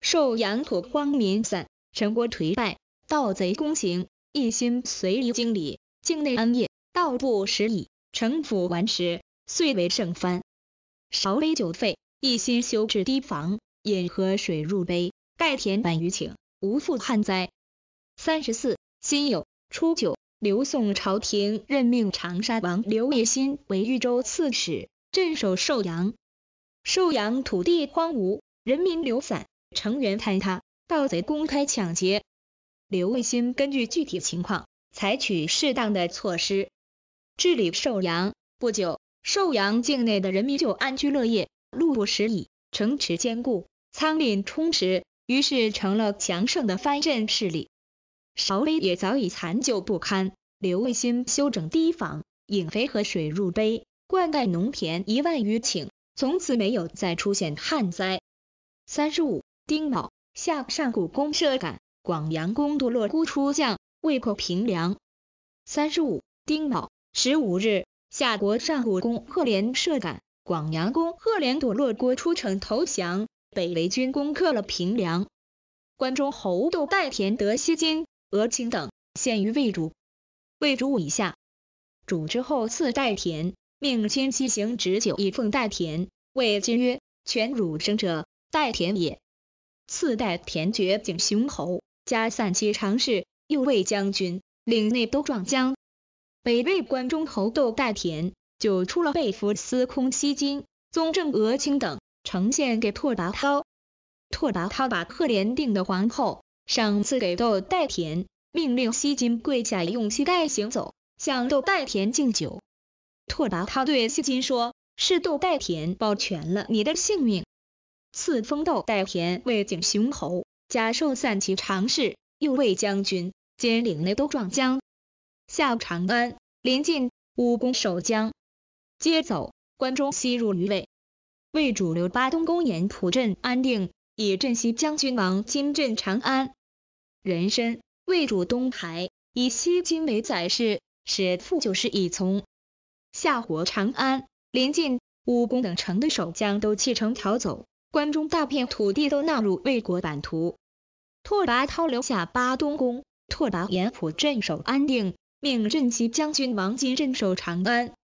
寿阳土荒民散，陈国颓败，盗贼攻行。奕心随以经理，境内安业，道不时矣。城府顽实，遂为盛藩。少威九废。一心修治堤防，引河水入杯，盖田百余顷，无复旱灾。三十四，辛酉，初九，刘宋朝廷任命长沙王刘卫新为豫州刺史，镇守寿阳。寿阳土地荒芜，人民流散，成员坍塌，盗贼公开抢劫。刘卫新根据具体情况，采取适当的措施，治理寿阳。不久，寿阳境内的人民就安居乐业。路不十里，城池坚固，仓廪充实，于是成了强盛的藩镇势力。韶威也早已残旧不堪，刘卫新修整堤防，引肥河水入碑，灌溉农田一万余顷，从此没有再出现旱灾。三十五，丁卯，夏上谷公社感，广阳公都落孤出将，未克平凉。三十五，丁卯，十五日，夏国上谷公贺连社感。广阳公赫连朵落郭出城投降，北魏军攻克了平凉。关中侯窦代田得西京、俄青等，献于魏主。魏主以下，主之后赐代田，命亲妻行止酒以奉代田。魏君曰：全汝生者，代田也。赐代田爵景雄侯，加散骑常侍，又为将军，领内都壮将。北魏关中侯窦代田。就出了被弗司空西金、宗正俄卿等，呈现给拓跋焘。拓跋焘把赫连定的皇后赏赐给窦代田，命令西金跪下用膝盖行走，向窦代田敬酒。拓跋焘对西金说：“是窦代田保全了你的性命，赐封窦代田为景雄侯，加授散骑常侍，又为将军，兼领内都壮将。”下长安，临近武功守将。”接走关中西入于魏，魏主刘巴东攻延浦镇安定，以镇西将军王金镇长安。人参魏主东台，以西金为宰事，使父九事以从。夏国长安、临晋、武功等城的守将都弃城逃走，关中大片土地都纳入魏国版图。拓跋焘留下巴东宫，拓跋延浦镇守安定，命镇西将军王金镇守长安。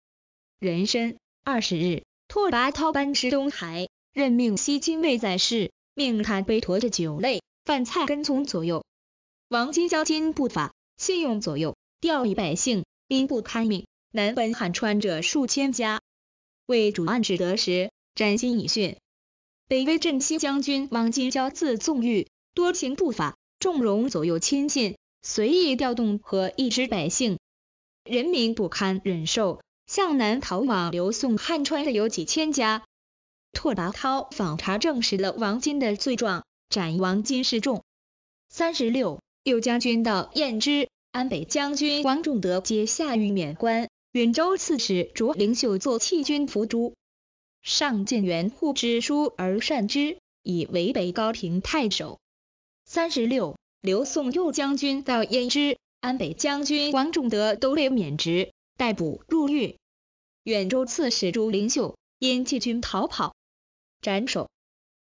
人参二十日，拓跋焘班师东海，任命西金卫在世，命他背驮着酒类、饭菜跟从左右。王金交金不法，信用左右，调以百姓，民不堪命。南奔汉川者数千家，魏主案指得时，斩新以训。北魏镇西将军王金交自纵欲，多行不法，纵容左右亲信，随意调动和抑制百姓，人民不堪忍受。向南逃往刘宋汉川的有几千家。拓跋焘访查证实了王金的罪状，斩王金示众。三十六，右将军到燕之安北将军王仲德接下狱免官。允州刺史卓灵秀做弃军伏诛。上进元护之书而善之，以为北高亭太守。三十六，刘宋右将军到燕之安北将军王仲德都被免职。逮捕入狱，远州刺史朱灵秀因弃军逃跑，斩首。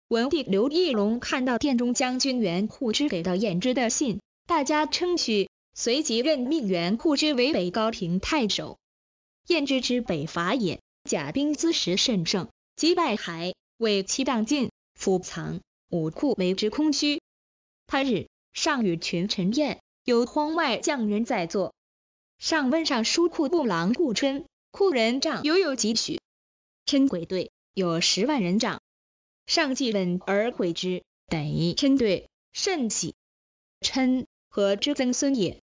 文帝刘义隆看到殿中将军袁护之给到燕之的信，大家称许，随即任命袁护之为北高平太守。燕之之北伐也，甲兵资实甚盛，击败海，为七荡尽，府藏、武库为之空虚。他日上与群臣宴，有荒外匠人在坐。上温上书库部郎顾琛，库人帐犹有几许？琛鬼队有十万人帐，上既本而悔之，得琛对甚喜。琛和之曾孙也。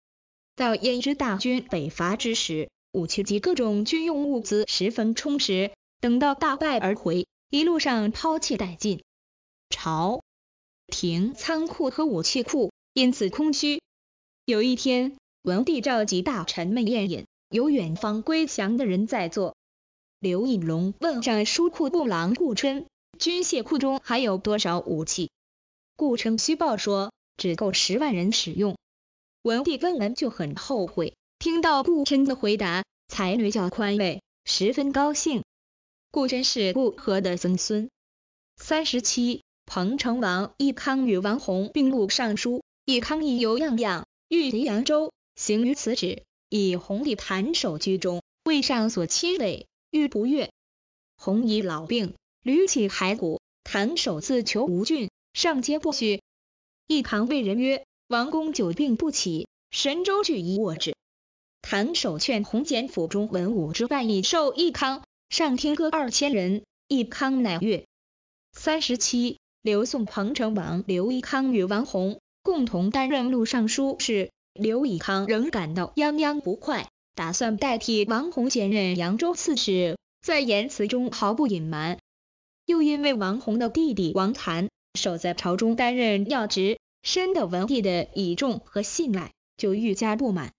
到燕之大军北伐之时，武器及各种军用物资十分充实。等到大败而回，一路上抛弃殆尽，朝廷仓库和武器库因此空虚。有一天。文帝召集大臣们宴饮，有远方归降的人在座。刘引龙问尚书库部郎顾琛：“军械库中还有多少武器？”顾琛虚报说：“只够十万人使用。”文帝闻闻就很后悔。听到顾琛的回答，才略较宽慰，十分高兴。顾琛是顾和的曾孙。三十七，彭城王奕康与王弘并录尚书。义康亦有样样欲敌扬州。行于此止，以红历、弹守居中，为上所亲累，欲不悦。红以老病，屡起骸骨，弹守自求无郡，上皆不许。一旁为人曰：“王公久病不起，神州俱以卧之。”弹守劝红简府中文武之半以授一康。上听歌二千人，一康乃悦。三十七，刘宋彭城王刘一康与王弘共同担任录尚书事。刘以康仍感到泱泱不快，打算代替王弘兼任扬州刺史，在言辞中毫不隐瞒。又因为王弘的弟弟王谭守在朝中担任要职，深得文帝的倚重和信赖，就愈加不满。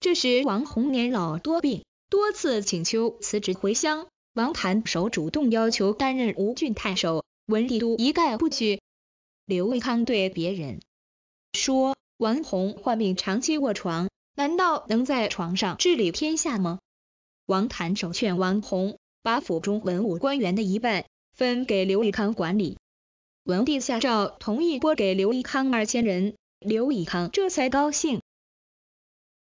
这时王弘年老多病，多次请求辞职回乡，王谭守主动要求担任吴郡太守，文帝都一概不许。刘以康对别人说。王弘患病，长期卧床，难道能在床上治理天下吗？王坦首劝王弘，把府中文武官员的一半分给刘义康管理。文帝下诏同意拨给刘义康二千人，刘义康这才高兴。